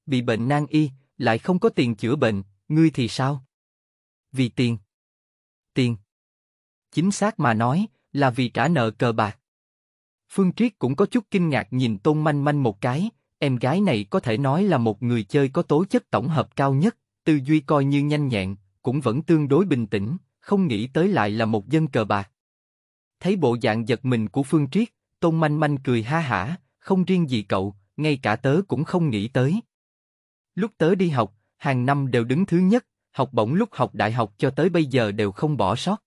Bị bệnh nan y, lại không có tiền chữa bệnh, ngươi thì sao? Vì tiền. Tiền. Chính xác mà nói, là vì trả nợ cờ bạc. Phương Triết cũng có chút kinh ngạc nhìn Tôn Manh Manh một cái, em gái này có thể nói là một người chơi có tố chất tổng hợp cao nhất, tư duy coi như nhanh nhẹn, cũng vẫn tương đối bình tĩnh, không nghĩ tới lại là một dân cờ bạc. Thấy bộ dạng giật mình của Phương Triết, Tôn Manh Manh cười ha hả, không riêng gì cậu, ngay cả tớ cũng không nghĩ tới. Lúc tớ đi học, hàng năm đều đứng thứ nhất, học bổng lúc học đại học cho tới bây giờ đều không bỏ sót.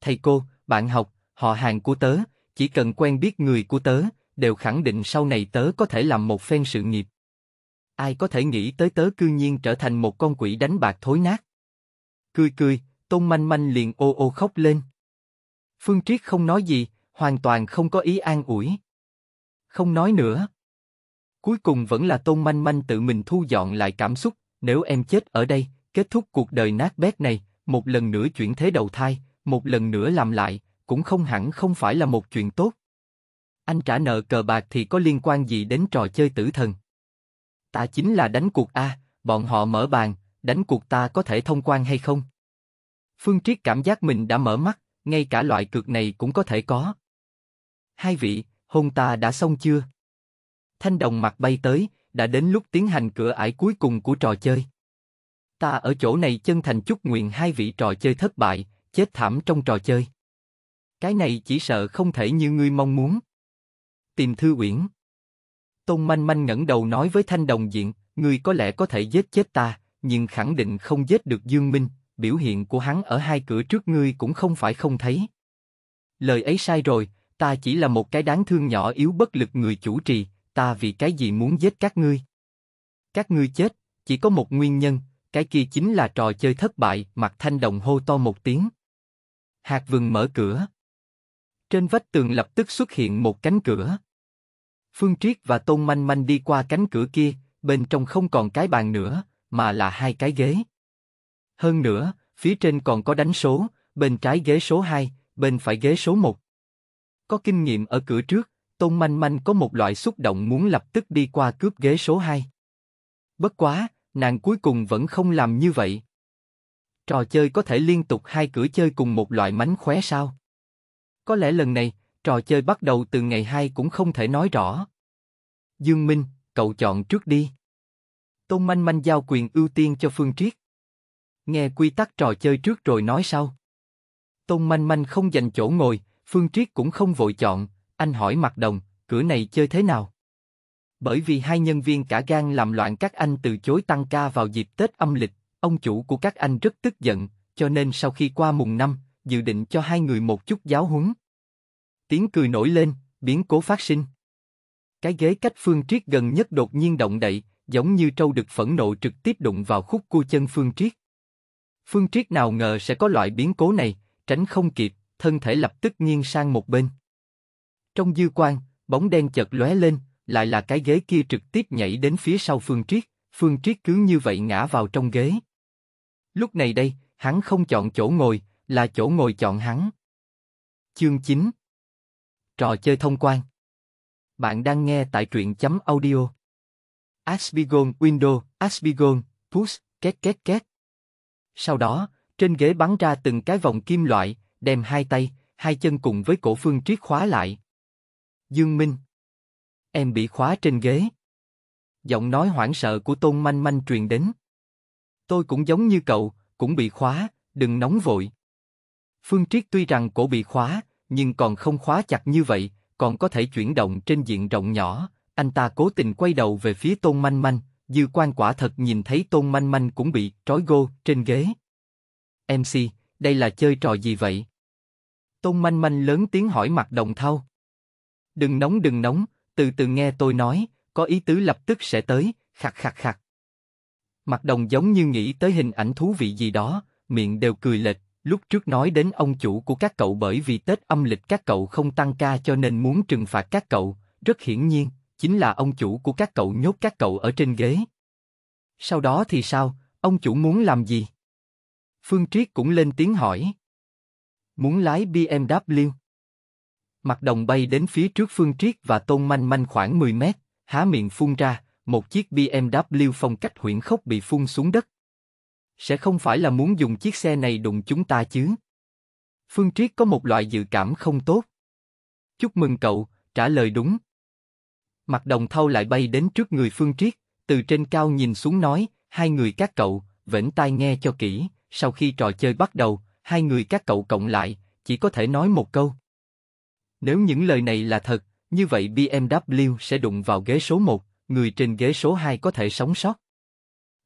Thầy cô, bạn học, họ hàng của tớ, chỉ cần quen biết người của tớ, đều khẳng định sau này tớ có thể làm một phen sự nghiệp. Ai có thể nghĩ tới tớ cư nhiên trở thành một con quỷ đánh bạc thối nát. Cười cười, Tôn Manh Manh liền ô ô khóc lên. Phương Triết không nói gì, hoàn toàn không có ý an ủi. Không nói nữa. Cuối cùng vẫn là Tôn Manh Manh tự mình thu dọn lại cảm xúc, nếu em chết ở đây, kết thúc cuộc đời nát bét này, một lần nữa chuyển thế đầu thai, một lần nữa làm lại, cũng không hẳn không phải là một chuyện tốt. Anh trả nợ cờ bạc thì có liên quan gì đến trò chơi tử thần? Ta chính là đánh cuộc A, bọn họ mở bàn, đánh cuộc ta có thể thông quan hay không? Phương Triết cảm giác mình đã mở mắt, ngay cả loại cược này cũng có thể có. Hai vị, hôn ta đã xong chưa? Thanh đồng mặt bay tới, đã đến lúc tiến hành cửa ải cuối cùng của trò chơi. Ta ở chỗ này chân thành chúc nguyện hai vị trò chơi thất bại, chết thảm trong trò chơi. Cái này chỉ sợ không thể như ngươi mong muốn. Tìm Thư Uyển. Tôn Manh Manh ngẩng đầu nói với Thanh Đồng Diện, ngươi có lẽ có thể giết chết ta, nhưng khẳng định không giết được Dương Minh, biểu hiện của hắn ở hai cửa trước ngươi cũng không phải không thấy. Lời ấy sai rồi, ta chỉ là một cái đáng thương nhỏ yếu bất lực người chủ trì, ta vì cái gì muốn giết các ngươi? Các ngươi chết, chỉ có một nguyên nhân, cái kia chính là trò chơi thất bại, mặt thanh đồng hô to một tiếng. Hạt vừng mở cửa. Trên vách tường lập tức xuất hiện một cánh cửa. Phương Triết và Tôn Manh Manh đi qua cánh cửa kia, bên trong không còn cái bàn nữa, mà là hai cái ghế. Hơn nữa, phía trên còn có đánh số, bên trái ghế số 2, bên phải ghế số 1. Có kinh nghiệm ở cửa trước, Tôn Manh Manh có một loại xúc động muốn lập tức đi qua cướp ghế số 2. Bất quá, nàng cuối cùng vẫn không làm như vậy. Trò chơi có thể liên tục hai cửa chơi cùng một loại mánh khóe sao? Có lẽ lần này, trò chơi bắt đầu từ ngày 2 cũng không thể nói rõ. Dương Minh, cậu chọn trước đi. Tôn Manh Manh giao quyền ưu tiên cho Phương Triết. Nghe quy tắc trò chơi trước rồi nói sau. Tôn Manh Manh không dành chỗ ngồi, Phương Triết cũng không vội chọn, anh hỏi mặt đồng, cửa này chơi thế nào? Bởi vì hai nhân viên cả gan làm loạn các anh từ chối tăng ca vào dịp Tết âm lịch, ông chủ của các anh rất tức giận, cho nên sau khi qua mùng năm, dự định cho hai người một chút giáo huấn. Tiếng cười nổi lên, biến cố phát sinh. Cái ghế cách Phương Triết gần nhất đột nhiên động đậy, giống như trâu được phẫn nộ trực tiếp đụng vào khúc cua chân Phương Triết. Phương Triết nào ngờ sẽ có loại biến cố này, tránh không kịp, thân thể lập tức nghiêng sang một bên. Trong dư quan, bóng đen chợt lóe lên, lại là cái ghế kia trực tiếp nhảy đến phía sau Phương Triết, Phương Triết cứ như vậy ngã vào trong ghế. Lúc này đây, hắn không chọn chỗ ngồi, là chỗ ngồi chọn hắn. Chương 9 Trò chơi thông quan Bạn đang nghe tại truyện chấm audio. Asbigon Window, Asbigon, Push, két két két. Sau đó, trên ghế bắn ra từng cái vòng kim loại, đem hai tay, hai chân cùng với cổ phương triết khóa lại. Dương Minh Em bị khóa trên ghế. Giọng nói hoảng sợ của Tôn Manh Manh truyền đến. Tôi cũng giống như cậu, cũng bị khóa, đừng nóng vội. Phương Triết tuy rằng cổ bị khóa, nhưng còn không khóa chặt như vậy, còn có thể chuyển động trên diện rộng nhỏ. Anh ta cố tình quay đầu về phía Tôn Manh Manh, dư quan quả thật nhìn thấy Tôn Manh Manh cũng bị trói gô trên ghế. MC, đây là chơi trò gì vậy? Tôn Manh Manh lớn tiếng hỏi mặt đồng thau. Đừng nóng đừng nóng, từ từ nghe tôi nói, có ý tứ lập tức sẽ tới, Khặc khặc khặc. Mặt đồng giống như nghĩ tới hình ảnh thú vị gì đó, miệng đều cười lệch, Lúc trước nói đến ông chủ của các cậu bởi vì Tết âm lịch các cậu không tăng ca cho nên muốn trừng phạt các cậu, rất hiển nhiên, chính là ông chủ của các cậu nhốt các cậu ở trên ghế. Sau đó thì sao, ông chủ muốn làm gì? Phương Triết cũng lên tiếng hỏi. Muốn lái BMW. Mặt đồng bay đến phía trước Phương Triết và Tôn Manh Manh khoảng 10 mét, há miệng phun ra, một chiếc BMW phong cách huyện khốc bị phun xuống đất, sẽ không phải là muốn dùng chiếc xe này đụng chúng ta chứ? Phương Triết có một loại dự cảm không tốt. Chúc mừng cậu, trả lời đúng. Mặt đồng thâu lại bay đến trước người Phương Triết, từ trên cao nhìn xuống nói, hai người các cậu, vẫn tai nghe cho kỹ, sau khi trò chơi bắt đầu, hai người các cậu cộng lại, chỉ có thể nói một câu. Nếu những lời này là thật, như vậy BMW sẽ đụng vào ghế số 1, người trên ghế số 2 có thể sống sót.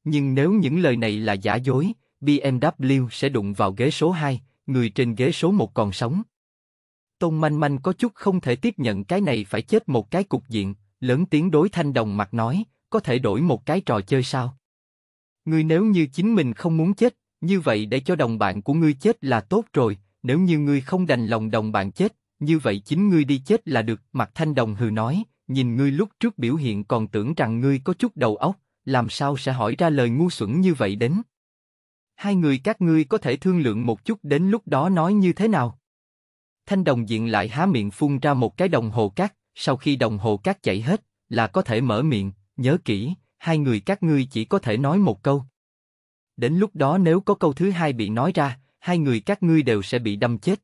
Nhưng nếu những lời này là giả dối, BMW sẽ đụng vào ghế số 2, người trên ghế số 1 còn sống. Tôn Manh Manh có chút không thể tiếp nhận cái này phải chết một cái cục diện, lớn tiếng đối thanh đồng mặt nói, có thể đổi một cái trò chơi sao? Ngươi nếu như chính mình không muốn chết, như vậy để cho đồng bạn của ngươi chết là tốt rồi, nếu như ngươi không đành lòng đồng bạn chết, như vậy chính ngươi đi chết là được, mặt thanh đồng hừ nói, nhìn ngươi lúc trước biểu hiện còn tưởng rằng ngươi có chút đầu óc, làm sao sẽ hỏi ra lời ngu xuẩn như vậy đến? Hai người các ngươi có thể thương lượng một chút đến lúc đó nói như thế nào? Thanh đồng diện lại há miệng phun ra một cái đồng hồ cát, sau khi đồng hồ cát chảy hết, là có thể mở miệng, nhớ kỹ, hai người các ngươi chỉ có thể nói một câu. Đến lúc đó nếu có câu thứ hai bị nói ra, hai người các ngươi đều sẽ bị đâm chết.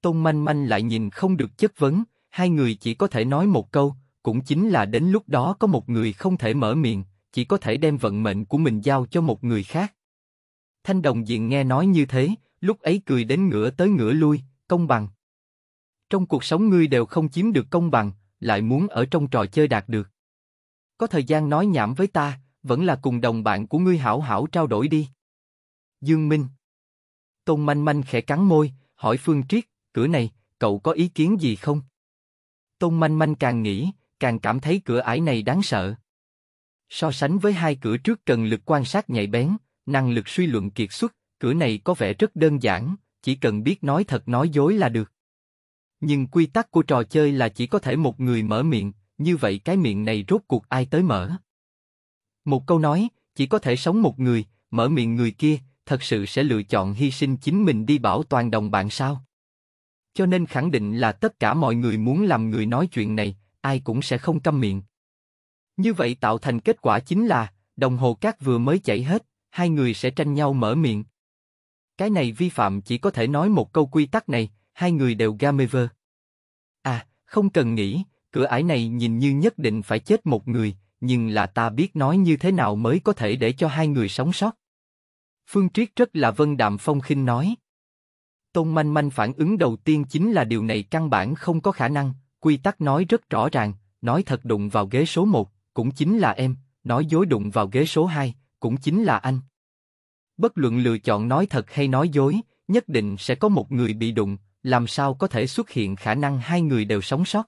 Tôn Manh Manh lại nhìn không được chất vấn, hai người chỉ có thể nói một câu, cũng chính là đến lúc đó có một người không thể mở miệng, chỉ có thể đem vận mệnh của mình giao cho một người khác. Thanh đồng diện nghe nói như thế, lúc ấy cười đến ngửa tới ngửa lui, công bằng. Trong cuộc sống ngươi đều không chiếm được công bằng, lại muốn ở trong trò chơi đạt được. Có thời gian nói nhảm với ta, vẫn là cùng đồng bạn của ngươi hảo hảo trao đổi đi. Dương Minh Tôn manh manh khẽ cắn môi, hỏi Phương Triết, cửa này, cậu có ý kiến gì không? Tôn manh manh càng nghĩ, càng cảm thấy cửa ải này đáng sợ. So sánh với hai cửa trước cần lực quan sát nhạy bén, năng lực suy luận kiệt xuất, cửa này có vẻ rất đơn giản, chỉ cần biết nói thật nói dối là được. Nhưng quy tắc của trò chơi là chỉ có thể một người mở miệng, như vậy cái miệng này rốt cuộc ai tới mở? Một câu nói, chỉ có thể sống một người, mở miệng người kia, thật sự sẽ lựa chọn hy sinh chính mình đi bảo toàn đồng bạn sao? Cho nên khẳng định là tất cả mọi người muốn làm người nói chuyện này, ai cũng sẽ không câm miệng. Như vậy tạo thành kết quả chính là, đồng hồ cát vừa mới chảy hết, hai người sẽ tranh nhau mở miệng. Cái này vi phạm chỉ có thể nói một câu quy tắc này, hai người đều Gamever. À, không cần nghĩ, cửa ải này nhìn như nhất định phải chết một người, nhưng là ta biết nói như thế nào mới có thể để cho hai người sống sót. Phương Triết rất là vân đạm phong khinh nói. Tôn Manh Manh phản ứng đầu tiên chính là điều này căn bản không có khả năng, quy tắc nói rất rõ ràng, nói thật đụng vào ghế số một, cũng chính là em, nói dối đụng vào ghế số 2, cũng chính là anh. Bất luận lựa chọn nói thật hay nói dối, nhất định sẽ có một người bị đụng, làm sao có thể xuất hiện khả năng hai người đều sống sót.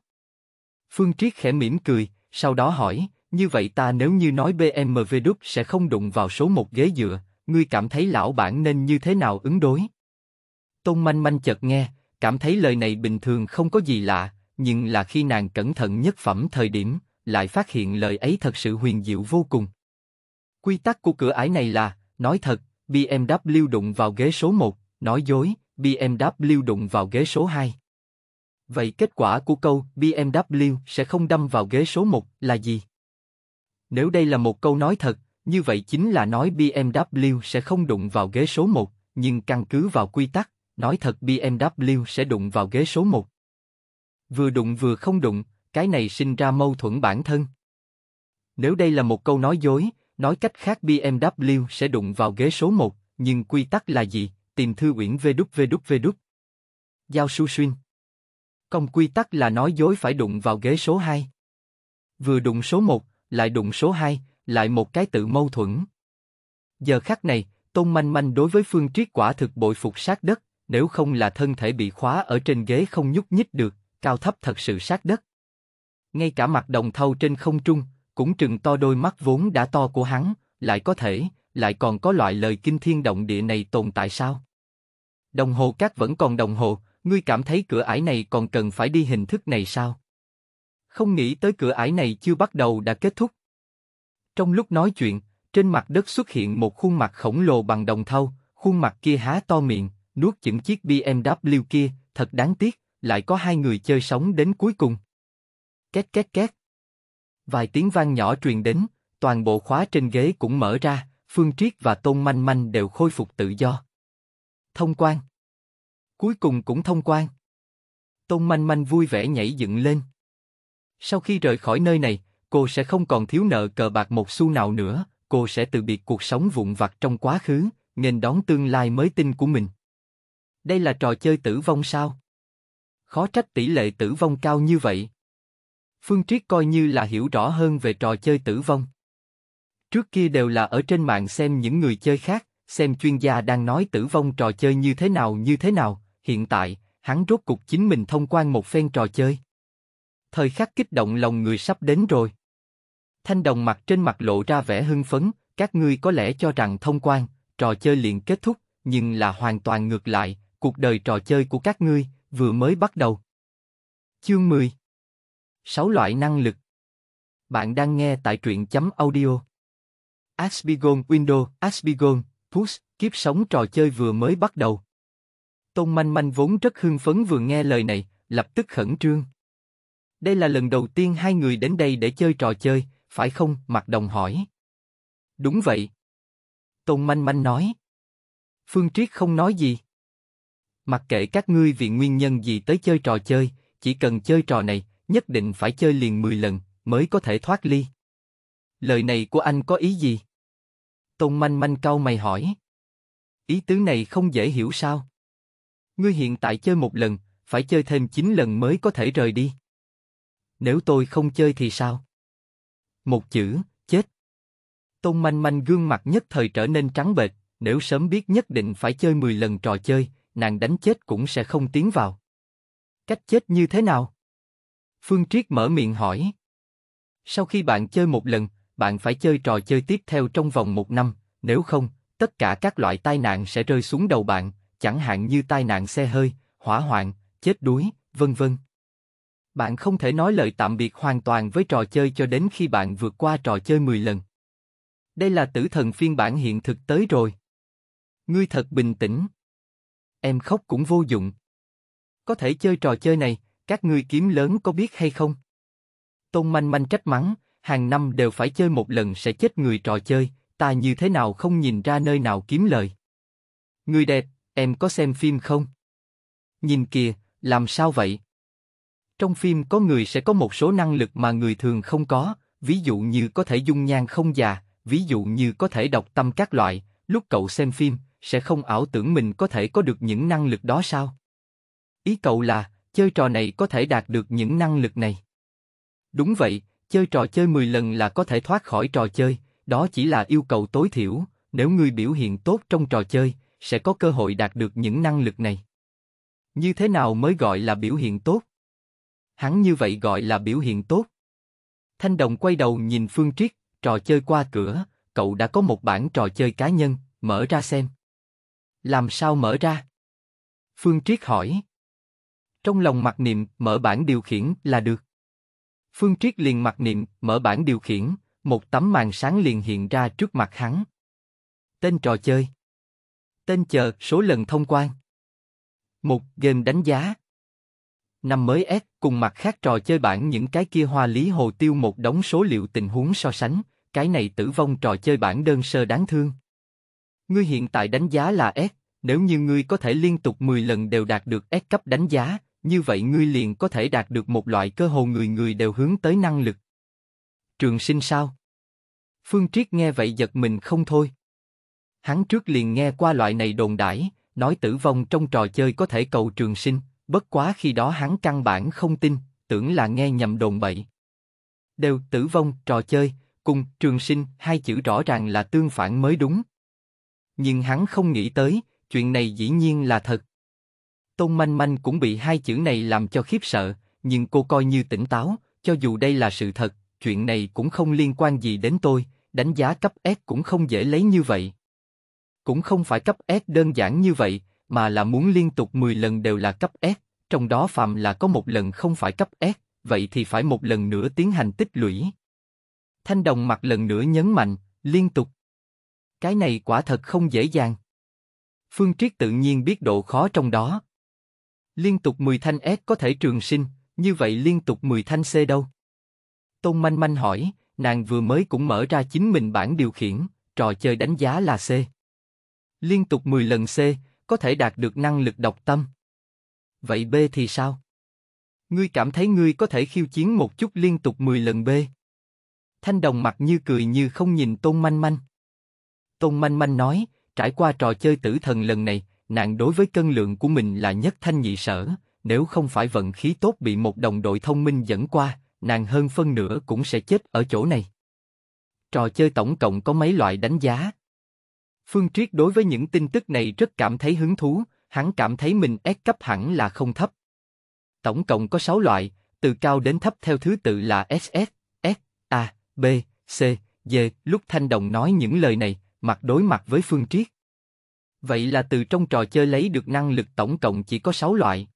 Phương Triết khẽ mỉm cười, sau đó hỏi, như vậy ta nếu như nói BMW đúc sẽ không đụng vào số một ghế dựa, ngươi cảm thấy lão bản nên như thế nào ứng đối? Tôn Manh Manh chợt nghe, cảm thấy lời này bình thường không có gì lạ, nhưng là khi nàng cẩn thận nhất phẩm thời điểm, lại phát hiện lời ấy thật sự huyền diệu vô cùng. Quy tắc của cửa ải này là, nói thật, BMW đụng vào ghế số 1, nói dối, BMW đụng vào ghế số 2. Vậy kết quả của câu BMW sẽ không đâm vào ghế số 1 là gì? Nếu đây là một câu nói thật, như vậy chính là nói BMW sẽ không đụng vào ghế số 1, nhưng căn cứ vào quy tắc, nói thật BMW sẽ đụng vào ghế số 1. Vừa đụng vừa không đụng, cái này sinh ra mâu thuẫn bản thân. Nếu đây là một câu nói dối, nói cách khác BMW sẽ đụng vào ghế số 1, nhưng quy tắc là gì? Tìm thư uyển www. Giao su xuyên. Công quy tắc là nói dối phải đụng vào ghế số 2. Vừa đụng số 1, lại đụng số 2, lại một cái tự mâu thuẫn. Giờ khắc này, Tôn Manh Manh đối với Phương Triết quả thực bội phục sát đất, nếu không là thân thể bị khóa ở trên ghế không nhúc nhích được, cao thấp thật sự sát đất ngay cả mặt đồng thau trên không trung, cũng trừng to đôi mắt vốn đã to của hắn, lại có thể, lại còn có loại lời kinh thiên động địa này tồn tại sao? Đồng hồ cát vẫn còn đồng hồ, ngươi cảm thấy cửa ải này còn cần phải đi hình thức này sao? Không nghĩ tới cửa ải này chưa bắt đầu đã kết thúc. Trong lúc nói chuyện, trên mặt đất xuất hiện một khuôn mặt khổng lồ bằng đồng thau, khuôn mặt kia há to miệng, nuốt chửng chiếc BMW kia, thật đáng tiếc, lại có hai người chơi sống đến cuối cùng két két két. Vài tiếng vang nhỏ truyền đến, toàn bộ khóa trên ghế cũng mở ra, Phương Triết và Tôn Manh Manh đều khôi phục tự do. Thông quan. Cuối cùng cũng thông quan. Tôn Manh Manh vui vẻ nhảy dựng lên. Sau khi rời khỏi nơi này, cô sẽ không còn thiếu nợ cờ bạc một xu nào nữa, cô sẽ từ biệt cuộc sống vụn vặt trong quá khứ, nghênh đón tương lai mới tinh của mình. Đây là trò chơi tử vong sao? Khó trách tỷ lệ tử vong cao như vậy. Phương Triết coi như là hiểu rõ hơn về trò chơi tử vong. Trước kia đều là ở trên mạng xem những người chơi khác, xem chuyên gia đang nói tử vong trò chơi như thế nào như thế nào, hiện tại, hắn rốt cục chính mình thông quan một phen trò chơi. Thời khắc kích động lòng người sắp đến rồi. Thanh đồng mặt trên mặt lộ ra vẻ hưng phấn, các ngươi có lẽ cho rằng thông quan, trò chơi liền kết thúc, nhưng là hoàn toàn ngược lại, cuộc đời trò chơi của các ngươi vừa mới bắt đầu. Chương 10 6 loại năng lực. Bạn đang nghe tại truyện chấm audio. Asbigon Window, Asbigon, Push, kiếp sống trò chơi vừa mới bắt đầu. Tôn Manh Manh vốn rất hưng phấn vừa nghe lời này, lập tức khẩn trương. Đây là lần đầu tiên hai người đến đây để chơi trò chơi, phải không? Mặt đồng hỏi. Đúng vậy. Tôn Manh Manh nói. Phương Triết không nói gì. Mặc kệ các ngươi vì nguyên nhân gì tới chơi trò chơi, chỉ cần chơi trò này, nhất định phải chơi liền 10 lần mới có thể thoát ly. Lời này của anh có ý gì? Tôn Manh Manh cau mày hỏi. Ý tứ này không dễ hiểu sao? Ngươi hiện tại chơi một lần, phải chơi thêm 9 lần mới có thể rời đi. Nếu tôi không chơi thì sao? Một chữ, chết. Tôn Manh Manh gương mặt nhất thời trở nên trắng bệch, nếu sớm biết nhất định phải chơi 10 lần trò chơi, nàng đánh chết cũng sẽ không tiến vào. Cách chết như thế nào? Phương Triết mở miệng hỏi. Sau khi bạn chơi một lần, bạn phải chơi trò chơi tiếp theo trong vòng một năm, nếu không, tất cả các loại tai nạn sẽ rơi xuống đầu bạn, chẳng hạn như tai nạn xe hơi, hỏa hoạn, chết đuối, vân vân. Bạn không thể nói lời tạm biệt hoàn toàn với trò chơi cho đến khi bạn vượt qua trò chơi 10 lần. Đây là tử thần phiên bản hiện thực tới rồi. Ngươi thật bình tĩnh. Em khóc cũng vô dụng. Có thể chơi trò chơi này, các ngươi kiếm lớn có biết hay không? Tôn manh manh trách mắng, hàng năm đều phải chơi một lần sẽ chết người trò chơi, ta như thế nào không nhìn ra nơi nào kiếm lời. Người đẹp, em có xem phim không? Nhìn kìa, làm sao vậy? Trong phim có người sẽ có một số năng lực mà người thường không có, ví dụ như có thể dung nhan không già, ví dụ như có thể đọc tâm các loại, lúc cậu xem phim, sẽ không ảo tưởng mình có thể có được những năng lực đó sao? Ý cậu là, chơi trò này có thể đạt được những năng lực này. Đúng vậy, chơi trò chơi 10 lần là có thể thoát khỏi trò chơi, đó chỉ là yêu cầu tối thiểu, nếu người biểu hiện tốt trong trò chơi, sẽ có cơ hội đạt được những năng lực này. Như thế nào mới gọi là biểu hiện tốt? Hắn như vậy gọi là biểu hiện tốt. Thanh Đồng quay đầu nhìn Phương Triết, trò chơi qua cửa, cậu đã có một bản trò chơi cá nhân, mở ra xem. Làm sao mở ra? Phương Triết hỏi. Trong lòng mặc niệm, mở bản điều khiển là được. Phương Triết liền mặc niệm, mở bản điều khiển, một tấm màn sáng liền hiện ra trước mặt hắn. Tên trò chơi. Tên chờ, số lần thông quan. Một, game đánh giá. Năm mới S cùng mặt khác trò chơi bản những cái kia hoa lý hồ tiêu một đống số liệu tình huống so sánh, cái này tử vong trò chơi bản đơn sơ đáng thương. Ngươi hiện tại đánh giá là S, nếu như ngươi có thể liên tục 10 lần đều đạt được S cấp đánh giá, như vậy ngươi liền có thể đạt được một loại cơ hồ người người đều hướng tới năng lực. Trường sinh sao? Phương Triết nghe vậy giật mình không thôi. Hắn trước liền nghe qua loại này đồn đãi, nói tử vong trong trò chơi có thể cầu trường sinh, bất quá khi đó hắn căn bản không tin, tưởng là nghe nhầm đồn bậy. Đều tử vong, trò chơi, cùng trường sinh hai chữ rõ ràng là tương phản mới đúng. Nhưng hắn không nghĩ tới, chuyện này dĩ nhiên là thật. Tôn Manh Manh cũng bị hai chữ này làm cho khiếp sợ, nhưng cô coi như tỉnh táo, cho dù đây là sự thật, chuyện này cũng không liên quan gì đến tôi, đánh giá cấp S cũng không dễ lấy như vậy. Cũng không phải cấp S đơn giản như vậy, mà là muốn liên tục 10 lần đều là cấp S, trong đó phạm là có một lần không phải cấp S, vậy thì phải một lần nữa tiến hành tích lũy. Thanh đồng mặt lần nữa nhấn mạnh, liên tục. Cái này quả thật không dễ dàng. Phương Triết tự nhiên biết độ khó trong đó. Liên tục 10 thanh S có thể trường sinh, như vậy liên tục 10 thanh C đâu? Tôn Manh Manh hỏi, nàng vừa mới cũng mở ra chính mình bản điều khiển, trò chơi đánh giá là C. Liên tục 10 lần C, có thể đạt được năng lực độc tâm. Vậy B thì sao? Ngươi cảm thấy ngươi có thể khiêu chiến một chút liên tục 10 lần B. Thanh đồng mặt như cười như không nhìn Tôn Manh Manh. Tôn Manh Manh nói, trải qua trò chơi tử thần lần này, nạn đối với cân lượng của mình là nhất thanh nhị sở, nếu không phải vận khí tốt bị một đồng đội thông minh dẫn qua, nàng hơn phân nửa cũng sẽ chết ở chỗ này. Trò chơi tổng cộng có mấy loại đánh giá. Phương Triết đối với những tin tức này rất cảm thấy hứng thú, hắn cảm thấy mình S cấp hẳn là không thấp. Tổng cộng có 6 loại, từ cao đến thấp theo thứ tự là SS, S, A, B, C, D. Lúc Thanh Đồng nói những lời này, mặt đối mặt với Phương Triết, Vậy là từ trong trò chơi lấy được năng lực tổng cộng chỉ có 6 loại.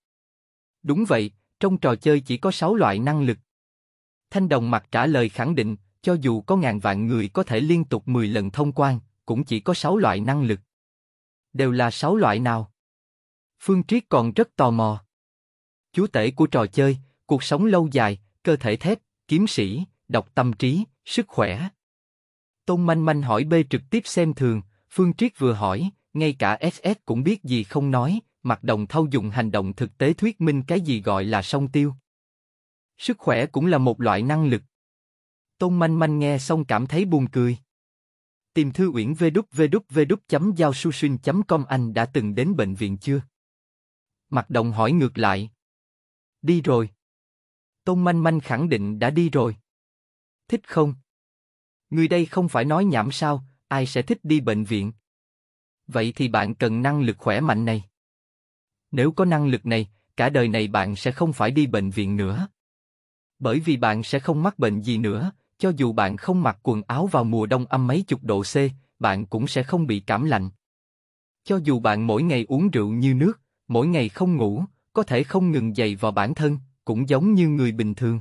Đúng vậy, trong trò chơi chỉ có 6 loại năng lực. Thanh đồng mặt trả lời khẳng định, cho dù có ngàn vạn người có thể liên tục 10 lần thông quan, cũng chỉ có 6 loại năng lực. Đều là 6 loại nào? Phương Triết còn rất tò mò. Chú tể của trò chơi, cuộc sống lâu dài, cơ thể thép, kiếm sĩ, độc tâm trí, sức khỏe. Tôn Manh Manh hỏi B trực tiếp xem thường, Phương Triết vừa hỏi, ngay cả SS cũng biết gì không nói, mặt đồng thâu dùng hành động thực tế thuyết minh cái gì gọi là song tiêu. Sức khỏe cũng là một loại năng lực. Tôn Manh Manh nghe xong cảm thấy buồn cười. Tìm Thư Uyển www giao com Anh đã từng đến bệnh viện chưa? Mặt đồng hỏi ngược lại. Đi rồi. Tôn Manh Manh khẳng định đã đi rồi. Thích không? Người đây không phải nói nhảm sao, ai sẽ thích đi bệnh viện? vậy thì bạn cần năng lực khỏe mạnh này. Nếu có năng lực này, cả đời này bạn sẽ không phải đi bệnh viện nữa. Bởi vì bạn sẽ không mắc bệnh gì nữa, cho dù bạn không mặc quần áo vào mùa đông âm mấy chục độ C, bạn cũng sẽ không bị cảm lạnh. Cho dù bạn mỗi ngày uống rượu như nước, mỗi ngày không ngủ, có thể không ngừng dày vào bản thân, cũng giống như người bình thường.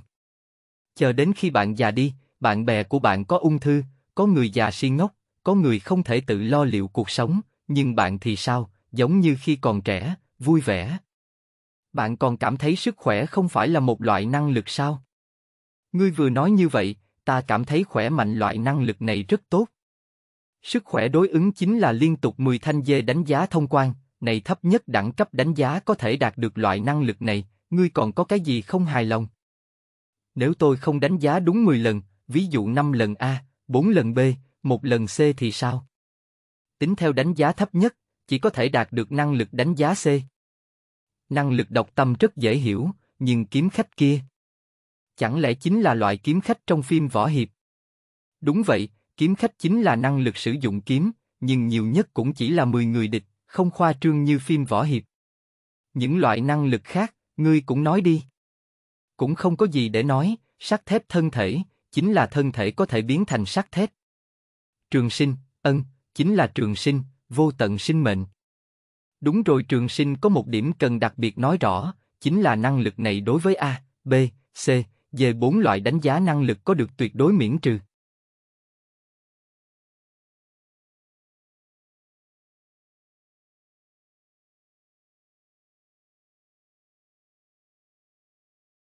Chờ đến khi bạn già đi, bạn bè của bạn có ung thư, có người già si ngốc, có người không thể tự lo liệu cuộc sống, nhưng bạn thì sao, giống như khi còn trẻ, vui vẻ. Bạn còn cảm thấy sức khỏe không phải là một loại năng lực sao? Ngươi vừa nói như vậy, ta cảm thấy khỏe mạnh loại năng lực này rất tốt. Sức khỏe đối ứng chính là liên tục 10 thanh dê đánh giá thông quan, này thấp nhất đẳng cấp đánh giá có thể đạt được loại năng lực này, ngươi còn có cái gì không hài lòng? Nếu tôi không đánh giá đúng 10 lần, ví dụ 5 lần A, 4 lần B, một lần C thì sao? tính theo đánh giá thấp nhất, chỉ có thể đạt được năng lực đánh giá C. Năng lực độc tâm rất dễ hiểu, nhưng kiếm khách kia... Chẳng lẽ chính là loại kiếm khách trong phim võ hiệp? Đúng vậy, kiếm khách chính là năng lực sử dụng kiếm, nhưng nhiều nhất cũng chỉ là 10 người địch, không khoa trương như phim võ hiệp. Những loại năng lực khác, ngươi cũng nói đi. Cũng không có gì để nói, sắt thép thân thể, chính là thân thể có thể biến thành sắt thép. Trường sinh, ân, chính là trường sinh, vô tận sinh mệnh. Đúng rồi trường sinh có một điểm cần đặc biệt nói rõ, chính là năng lực này đối với A, B, C, D bốn loại đánh giá năng lực có được tuyệt đối miễn trừ.